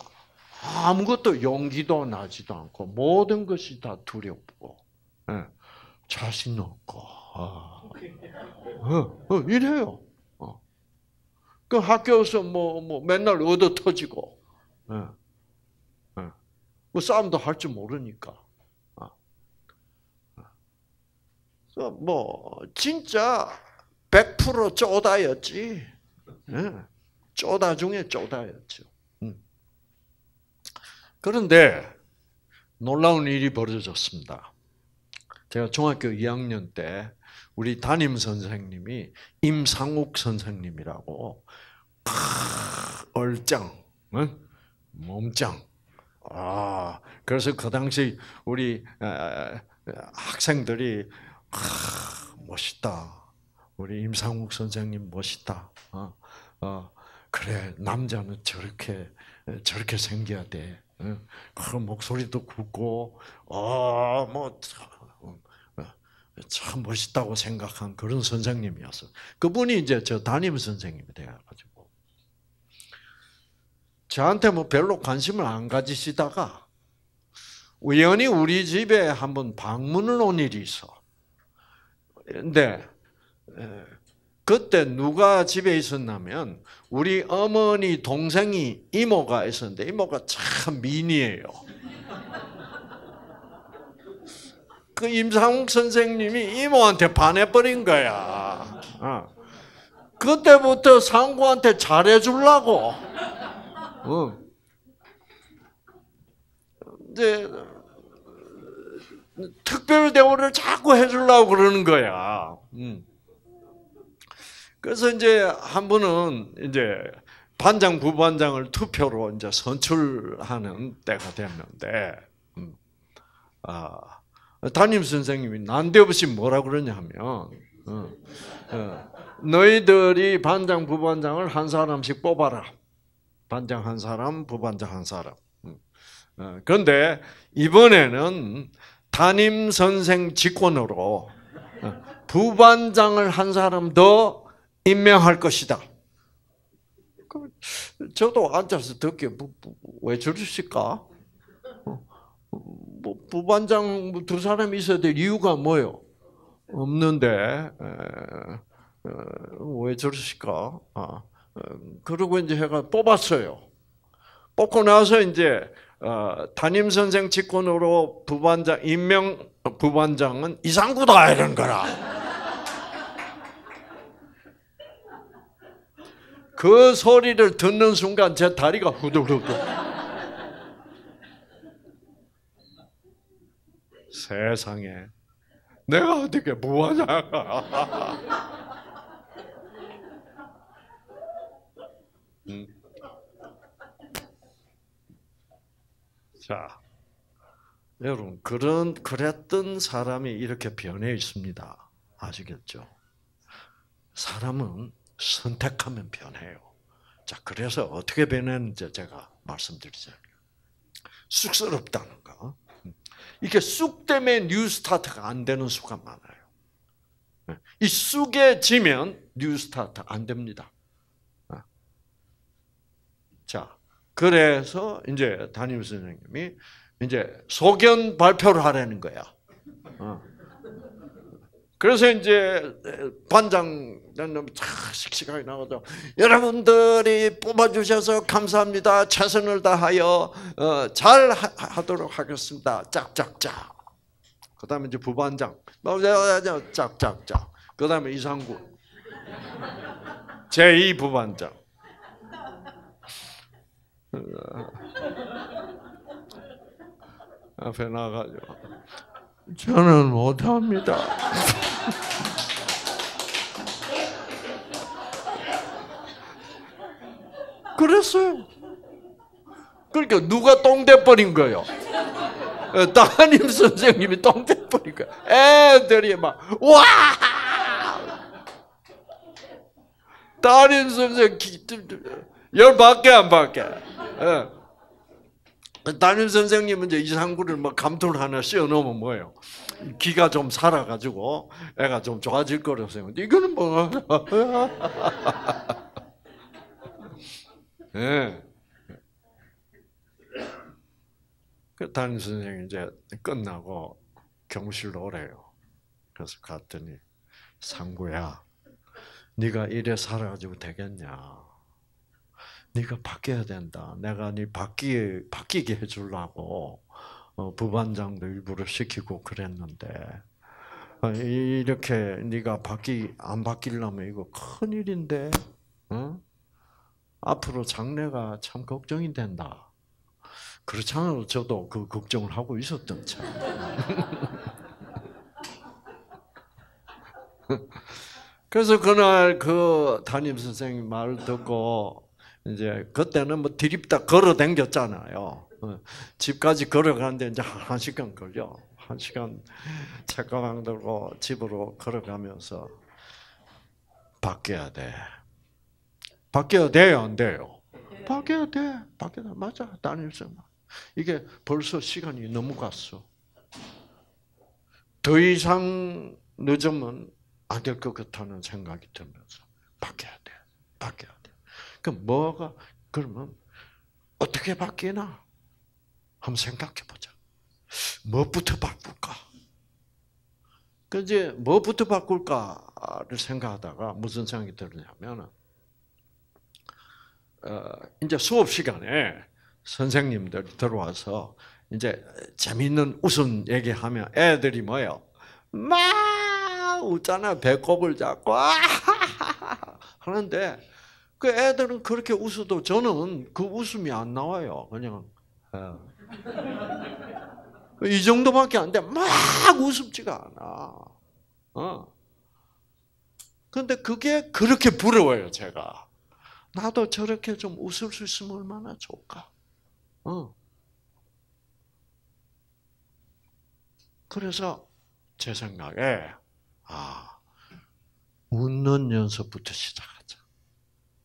아무것도 용기도 나지도 않고 모든 것이 다 두렵고 네. 자신 없고 아. 어, 어, 이래요. 어. 그 학교에서 뭐, 뭐 맨날 얻어 터지고 네. 네. 뭐 싸움도 할 줄 모르니까 어, 뭐 진짜 100% 쪼다였지. 예. 쪼다 중에 쪼다였죠. 음. 그런데 놀라운 일이 벌어졌습니다. 제가 중학교 2학년 때 우리 담임 선생님이 임상욱 선생님이라고 얼짱, 몸짱. 아, 그래서 그 당시 우리 학생들이 아, 멋있다. 우리 임상욱 선생님 멋있다. 어, 어, 그래 남자는 저렇게 저렇게 생겨야 돼. 어, 목소리도 굵고 어뭐참 어, 멋있다고 생각한 그런 선생님이었어. 그분이 이제 저 담임 선생님이 돼가지고 저한테 뭐 별로 관심을 안 가지시다가 우연히 우리 집에 한번 방문을 온 일이 있어. 근데 그때 누가 집에 있었냐면 우리 어머니 동생이 이모가 있었는데 이모가 참 미인이에요. 그 임상욱 선생님이 이모한테 반해버린 거야. 어. 그때부터 상구한테 잘해주려고. 어. 이제 특별 대우를 자꾸 해주려고 그러는 거야. 음. 그래서 이제 한 분은 이제 반장 부반장을 투표로 이제 선출하는 때가 됐는데, 음. 아 담임 선생님이 난데없이 뭐라 그러냐면. 어, 어, 너희들이 반장 부반장을 한 사람씩 뽑아라. 반장 한 사람, 부반장 한 사람. 음. 어, 그런데 이번에는 담임 선생 직권으로 부반장을 한 사람 더 임명할 것이다. 저도 앉아서 듣기왜 뭐, 뭐, 저러실까? 어, 뭐, 부반장 두 사람 있어야 될 이유가 뭐요? 없는데 왜 저러실까? 아, 음, 그러고 이제 해가 뽑았어요. 뽑고 나서 이제 어, 담임 선생 직권으로 부반장 임명 부반장은 이상구다 이런 거라. 그 소리를 듣는 순간 제 다리가 후들후들. 세상에 내가 어떻게 뭐하냐. 음. 자, 여러분 그런 그랬던 사람이 이렇게 변해 있습니다. 아시겠죠? 사람은 선택하면 변해요. 자, 그래서 어떻게 변했는지 제가 말씀드리자. 쑥스럽다는 거. 이게 쑥 때문에 뉴 스타트가 안 되는 수가 많아요. 이 쑥에 지면 뉴 스타트 안 됩니다. 그래서 이제 담임 선생님이 이제 소견 발표를 하라는 거야. 어. 그래서 이제 반장 씩씩하게 나가서 여러분들이 뽑아주셔서 감사합니다. 최선을 다하여 어, 잘 하, 도록 하겠습니다. 짝짝짝. 그 다음에 이제 부반장 뭐, 짝짝짝. 그 다음에 이상구 제2부반장 어. 앞에 나가지고 저는 못합니다. 그랬어요. 그러니까 누가 똥대버린 거예요? 어, 따님 선생님이 똥대버린 거예요. 애들이 막 와! 따님 선생님 열받게 안 받게? 예. 그 담임 선생님은 이제 이상구를 막 감투를 하나 씌워 넣으면 뭐예요? 기가 좀 살아가지고 애가 좀 좋아질 거라고 생각. 이거는 뭐? 예. 그 담임 선생님 이제 끝나고 교실로 오래요. 그래서 갔더니 상구야, 네가 이래 살아가지고 되겠냐? 네가 바뀌어야 된다. 내가 네 바뀌 바뀌게 해주려고 어, 부반장도 일부러 시키고 그랬는데 어, 이렇게 네가 바뀌 안 바뀌려면 이거 큰 일인데 어? 앞으로 장래가 참 걱정이 된다. 그렇잖아요. 저도 그 걱정을 하고 있었던 참. 그래서 그날 그 담임 선생님 말 듣고 이제 그때는 뭐 드립다 걸어 댕겼잖아요. 어, 집까지 걸어가는데 이제 한 시간 걸려. 한 시간 책가방 들고 집으로 걸어가면서 바뀌어야 돼. 바뀌어야 돼요, 안 돼요? 바뀌어야 돼. 바뀌어야 돼. 맞아. 다니엘서 이게 벌써 시간이 너무 갔어. 더 이상 늦으면 안 될 것 같다는 생각이 들면서 바뀌어야 돼. 바뀌어야 그럼 뭐가 그러면 어떻게 바뀌나? 한번 생각해 보자. 뭐부터 바꿀까? 그 이제 뭐부터 바꿀까를 생각하다가 무슨 생각이 들었냐면 어, 이제 수업 시간에 선생님들 들어와서 이제 재밌는 웃음 얘기하면 애들이 뭐요? 막 웃잖아 배꼽을 잡고 하는데 그 애들은 그렇게 웃어도 저는 그 웃음이 안 나와요. 그냥 어. 그 이 정도밖에 안 돼. 막 우습지가 않아. 어. 근데 그게 그렇게 부러워요, 제가. 나도 저렇게 좀 웃을 수 있으면 얼마나 좋을까. 어. 그래서 제 생각에, 아, 웃는 연습부터 시작.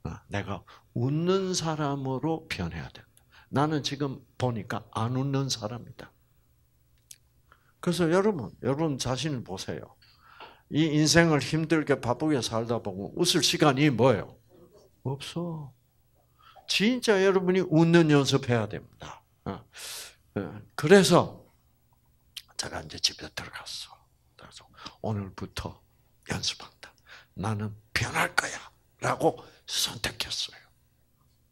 어, 내가 웃는 사람으로 변해야 된다. 나는 지금 보니까 안 웃는 사람이다. 그래서 여러분, 여러분 자신을 보세요. 이 인생을 힘들게 바쁘게 살다 보면 웃을 시간이 뭐예요? 없어. 진짜 여러분이 웃는 연습해야 됩니다. 어, 어, 그래서 제가 이제 집에 들어갔어. 그래서 오늘부터 연습한다. 나는 변할 거야. 라고 선택했어요.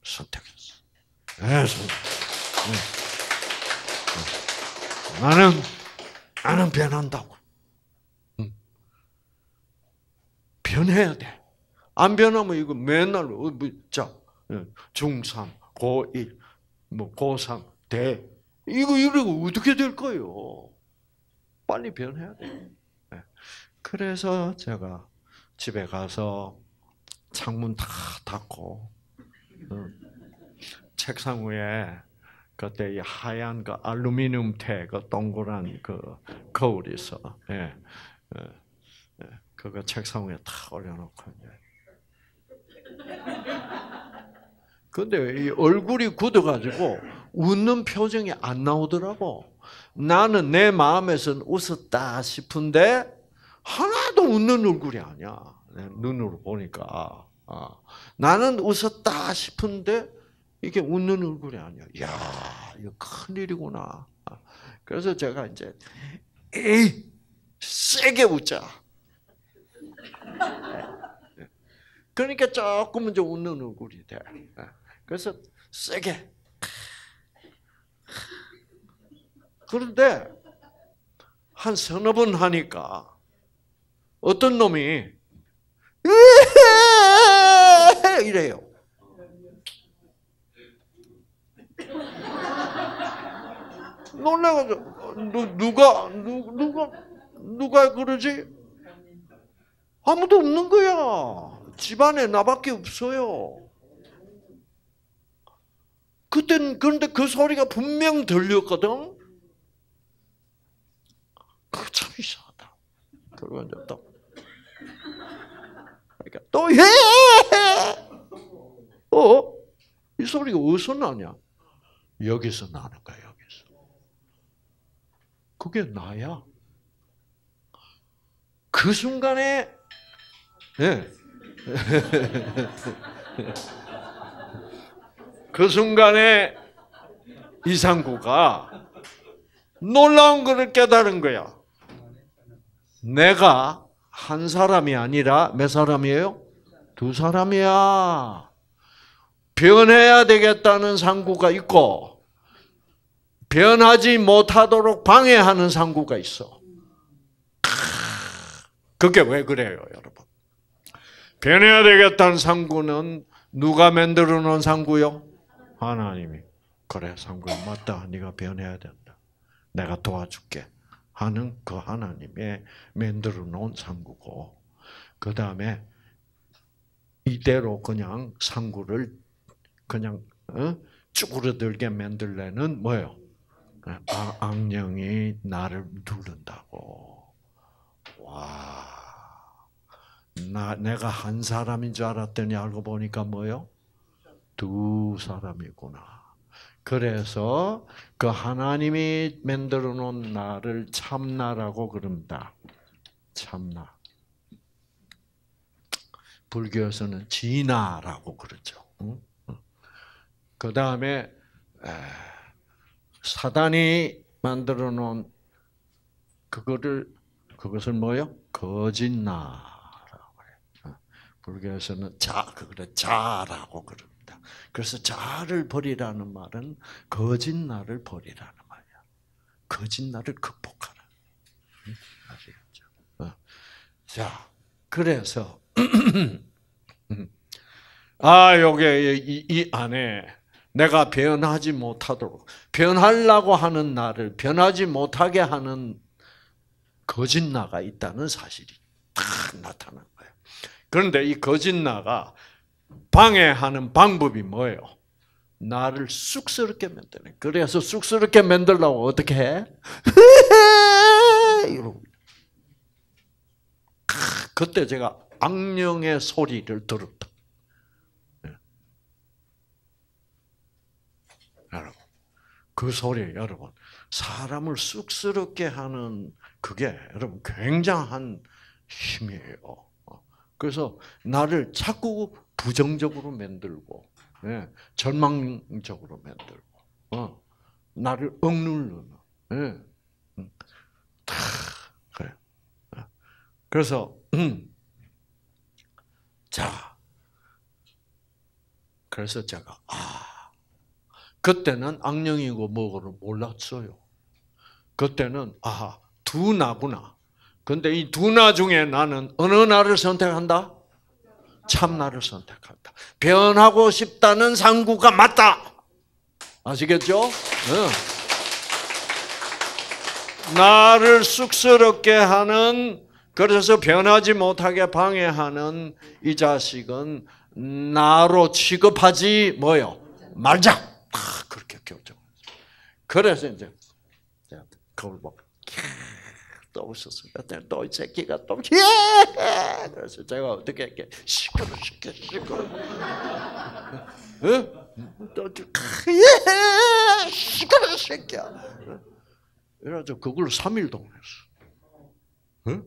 선택했어. 네, 네, 네. 나는 나는 변한다고. 음. 변해야 돼. 안 변하면 이거 맨날 어, 뭐, 자 예, 중삼 고1 뭐 고3 대 이거 이러고 어떻게 될 거예요? 빨리 변해야 돼. 네. 그래서 제가 집에 가서 창문 다 닫고 어, 책상 위에 그때 이 하얀 그 알루미늄 테그 동그란 그 거울 있어. 예. 예. 예. 그거 책상 위에 탁 올려놓고 이제. 근데 이 얼굴이 굳어가지고 웃는 표정이 안 나오더라고. 나는 내마음에서 웃었다 싶은데 하나도 웃는 얼굴이 아니야. 네, 눈으로 보니까 아, 아, 나는 웃었다 싶은데 이게 웃는 얼굴이 아니야. 야, 이거 큰 일이구나. 아, 그래서 제가 이제 에이, 세게 웃자. 네, 네. 그러니까 조금은 좀 웃는 얼굴이 돼. 그래서 세게. 그런데 한 서너 번 하니까 어떤 놈이 이래요. 놀라가지고 누, 누가 누, 누가 누가 그러지? 아무도 없는 거야. 집안에 나밖에 없어요. 그땐 그런데 그 소리가 분명 들렸거든. 그참 이상하다. 그리고 이제 또 그러니까 또 해. 어? 어? 이 소리가 어디서 나냐? 여기서 나는 거야, 여기서. 그게 나야. 그 순간에, 네. 그 순간에 이상구가 놀라운 것을 깨달은 거야. 내가 한 사람이 아니라 몇 사람이에요? 두 사람이야. 변해야 되겠다는 상구가 있고 변하지 못하도록 방해하는 상구가 있어. 그게 왜 그래요, 여러분? 변해야 되겠다는 상구는 누가 만들어 놓은 상구요? 하나님이. 그래, 상구야 맞다. 네가 변해야 된다. 내가 도와줄게. 하는 그 하나님의 만들어 놓은 상구고, 그 다음에 이대로 그냥 상구를 그냥 어? 쭈그러들게 만들래는 뭐요? 아, 악령이 나를 누른다고. 와, 나 내가 한 사람인 줄 알았더니 알고 보니까 뭐요? 두 사람이구나. 그래서 그 하나님이 만들어 놓은 나를 참나라고 그런다. 참나. 불교에서는 진아라고 그러죠. 그 다음에 사단이 만들어 놓은 그거를 그것을 뭐요? 거짓나라고 그 불교에서는 자 그래 자라고 그래. 그래서 자아를 버리라는 말은 거짓나를 버리라는 말이야. 거짓나를 극복하라. 아시겠죠? 어. 자, 그래서 아, 요게 이, 이 안에 내가 변하지 못하도록 변하려고 하는 나를 변하지 못하게 하는 거짓나가 있다는 사실이 딱 나타난 거예요. 그런데 이 거짓나가 방해하는 방법이 뭐예요? 나를 쑥스럽게 만드는. 그래서 쑥스럽게 만들려고 어떻게 해? 이러고. 그때 제가 악령의 소리를 들었다. 네. 여러분, 그 소리 여러분 사람을 쑥스럽게 하는 그게 여러분 굉장한 힘이에요. 어. 그래서 나를 자꾸 부정적으로 만들고 예, 절망적으로 만들고 어, 나를 억눌르는 예. 음, 다 그래. 어, 그래서 음, 자 그래서 제가 아 그때는 악령이고 뭐고를 몰랐어요. 그때는 아두 나구나. 근데 이 두 나 중에 나는 어느 나를 선택한다? 참나를 선택한다. 변하고 싶다는 상구가 맞다. 아시겠죠? 네. 나를 쑥스럽게 하는 그래서 변하지 못하게 방해하는 이 자식은 나로 취급하지 뭐요 말자. 아, 그렇게 결정. 그래서 이제 거울 보. 떠오셨습니다. 너이 새끼가 또 예! 그래서 제가 어떻게 이렇게 시끄러 시끄 시끄러. 또 예! 시끄러 새끼야. 그래서 그걸 3일 동안 했어. 응?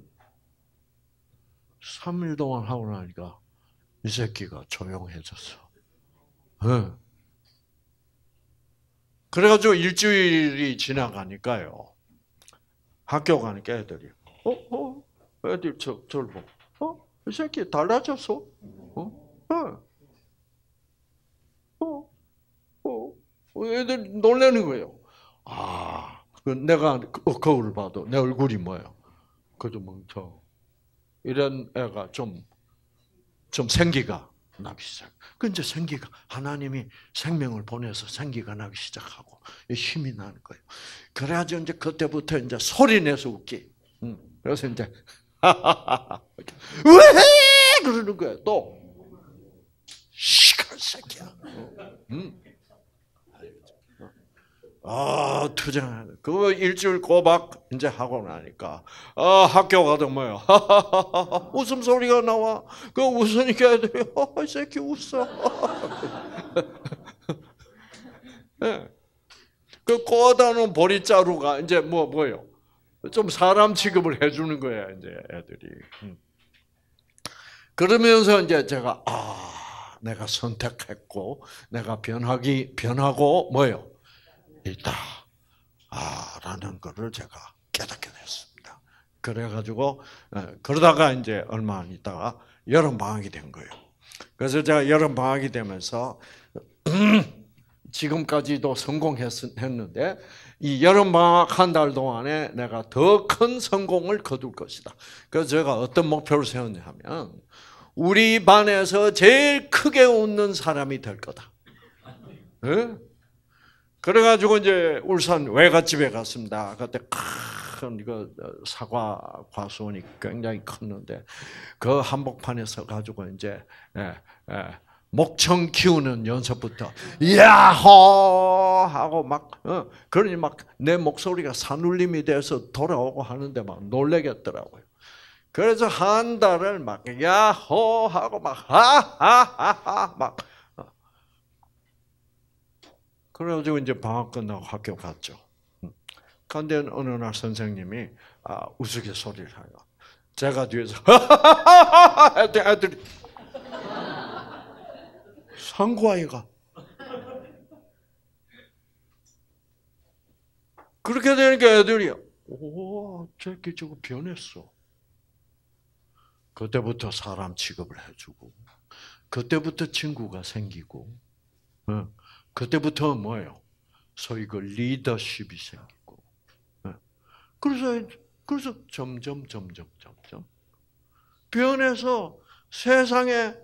3일 동안 하고 나니까 이 새끼가 조용해졌어. 응. 그래가지고 일주일이 지나가니까요. 학교 가니까 애들이 어? 어? 애들 저, 저를 보고 어? 이 새끼 달라졌어? 어? 어? 어? 어? 어 애들 놀라는 거예요. 아, 그 내가 그 거울 봐도 내 얼굴이 뭐예요? 그저 뭐 멍청. 이런 애가 좀, 좀 생기가 나기 시작. 그이 생기가 하나님이 생명을 보내서 생기가 나기 시작하고 힘이 나는 거예요. 그래가지고 이제 그때부터 이제 소리 내서 웃기. 음, 그래서 이제 왜 그러는 거야 또 시간 새끼야. 응. 음. 아, 투쟁. 그거 뭐 일주일 꼬박 이제 하고 나니까, 아, 학교 가도 뭐요. 웃음소리가 나와. 그 웃으니까 애들이, 아, 이 새끼 웃어. 예. 그 꼬다는 보리자루가 이제 뭐, 뭐요. 좀 사람 취급을 해주는 거야, 이제 애들이. 음. 그러면서 이제 제가, 아, 내가 선택했고, 내가 변하기, 변하고, 뭐요. 있다. 아, 라는 것을 제가 깨닫게 됐습니다. 그래가지고, 어, 그러다가 이제 얼마 안 있다가 여름방학이 된 거예요. 그래서 제가 여름방학이 되면서, 지금까지도 성공했는데, 이 여름방학 한 달 동안에 내가 더 큰 성공을 거둘 것이다. 그래서 제가 어떤 목표를 세웠냐 면 우리 반에서 제일 크게 웃는 사람이 될 거다. 네? 그래가지고 이제 울산 외갓집에 갔습니다. 그때 큰 이거 어, 사과 과수원이 굉장히 컸는데 그 한복판에서 가지고 이제 예, 예, 목청 키우는 연습부터 야호 하고 막 어, 그러니 막 내 목소리가 산울림이 돼서 돌아오고 하는데 막 놀래겠더라고요. 그래서 한 달을 막 야호 하고 막 하하하하 막 그래가지고 이제 방학 끝나고 학교 갔죠. 음. 근데 어느 날 선생님이 아, 우스갯소리를 해요. 제가 뒤에서 애들, 애들이 상구아이가 그렇게 되니까 애들이 오, 저기 저거 변했어. 그때부터 사람 취급을 해주고, 그때부터 친구가 생기고, 응. 그때부터 뭐예요? 소위 그 리더십이 생기고. 예. 그래서, 그래서 점점, 점점, 점점. 변해서 세상에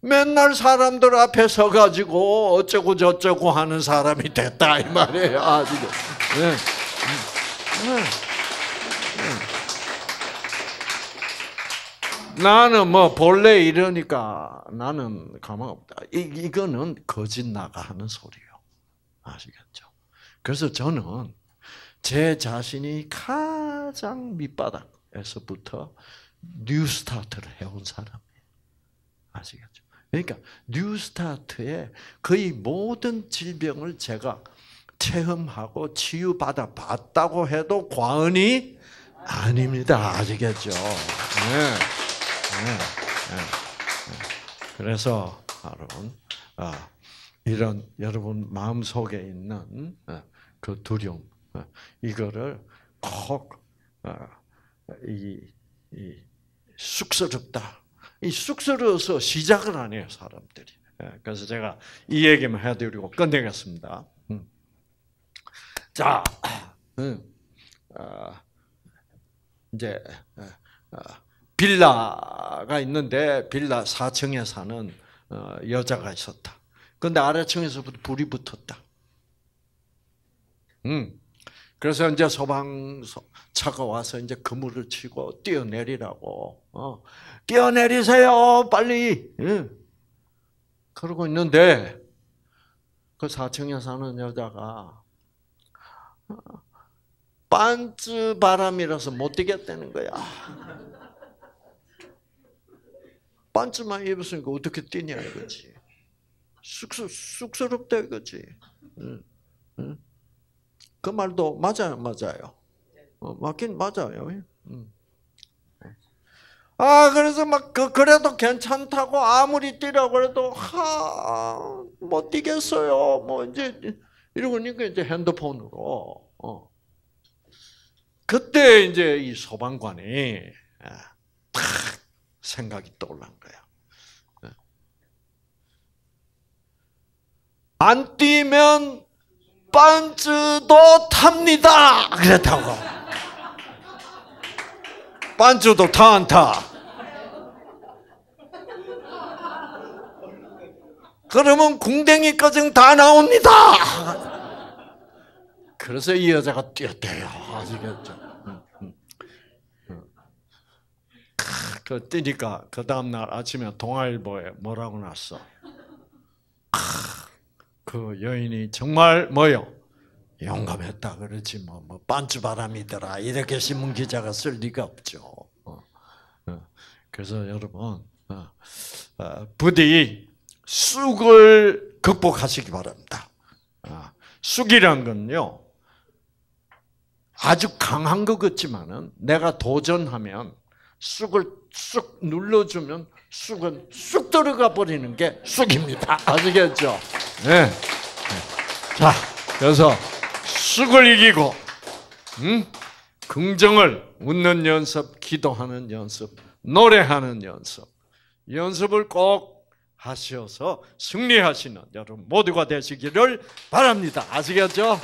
맨날 사람들 앞에 서가지고 어쩌고 저쩌고 하는 사람이 됐다, 이 말이에요. 아시죠? 네. 네. 나는 뭐 본래 이러니까 나는 가만 없다. 이, 이거는 거짓 나가 하는 소리요. 아시겠죠? 그래서 저는 제 자신이 가장 밑바닥에서부터 뉴 스타트를 해온 사람이에요. 아시겠죠? 그러니까 뉴 스타트에 거의 모든 질병을 제가 체험하고 치유받아 봤다고 해도 과언이 아닙니다. 아시겠죠? 네. 예, 예. 그래서 여러분 아, 이런 여러분 마음 속에 있는 예, 그 두려움 이거를 꼭이 아, 이 쑥스럽다. 이 쑥스러워서 시작을 안 해요, 사람들이. 그래서 제가 이 얘기만 해드리고 끝내겠습니다. 음. 자, 음. 아, 이제, 빌라가 있는데 빌라 4층에 사는 어, 여자가 있었다. 근데 아래층에서부터 불이 붙었다. 음. 그래서 이제 소방차가 와서 이제 그물을 치고 뛰어내리라고. 어. 뛰어내리세요, 빨리. 예. 그러고 있는데 그 4층에 사는 여자가 어, 반츠 바람이라서 못 뛰겠다는 거야. 반츠만 입었으니까 어떻게 뛰냐 이거지. 쑥스, 쑥스럽다 이거지. 응, 응. 그 말도 맞아요, 맞아요. 어, 맞긴 맞아요. 응. 아, 그래서 막, 그, 그래도 괜찮다고 아무리 뛰라고 해도, 하, 못 뛰겠어요. 뭐, 이제, 이러고 니까 이제 핸드폰으로, 어. 그때 이제 이 소방관이, 아, 탁, 생각이 떠올란 거야. 네. 안 뛰면 반주도 탑니다. 그랬다고. 반주도 타안 타. 그러면 궁뎅이까지는 다 나옵니다. 그래서 이 여자가 뛰었대요. 아시겠죠? 그 뜨니까 그 다음 날 아침에 동아일보에 뭐라고 났어? 그 여인이 정말 뭐요? 용감했다 그러지 뭐, 뭐 반주바람이더라 이렇게 신문 기자가 쓸 리가 없죠. 어, 어. 그래서 여러분 어, 부디 쑥을 극복하시기 바랍니다. 쑥이란 건요 아주 강한 것 같지만은 내가 도전하면 쑥을 쑥 눌러주면 쑥은 쑥 들어가 버리는 게 쑥입니다. 아시겠죠? 네. 네. 자, 그래서 쑥을 이기고, 음? 긍정을 웃는 연습, 기도하는 연습, 노래하는 연습, 연습을 꼭 하셔서 승리하시는 여러분 모두가 되시기를 바랍니다. 아시겠죠?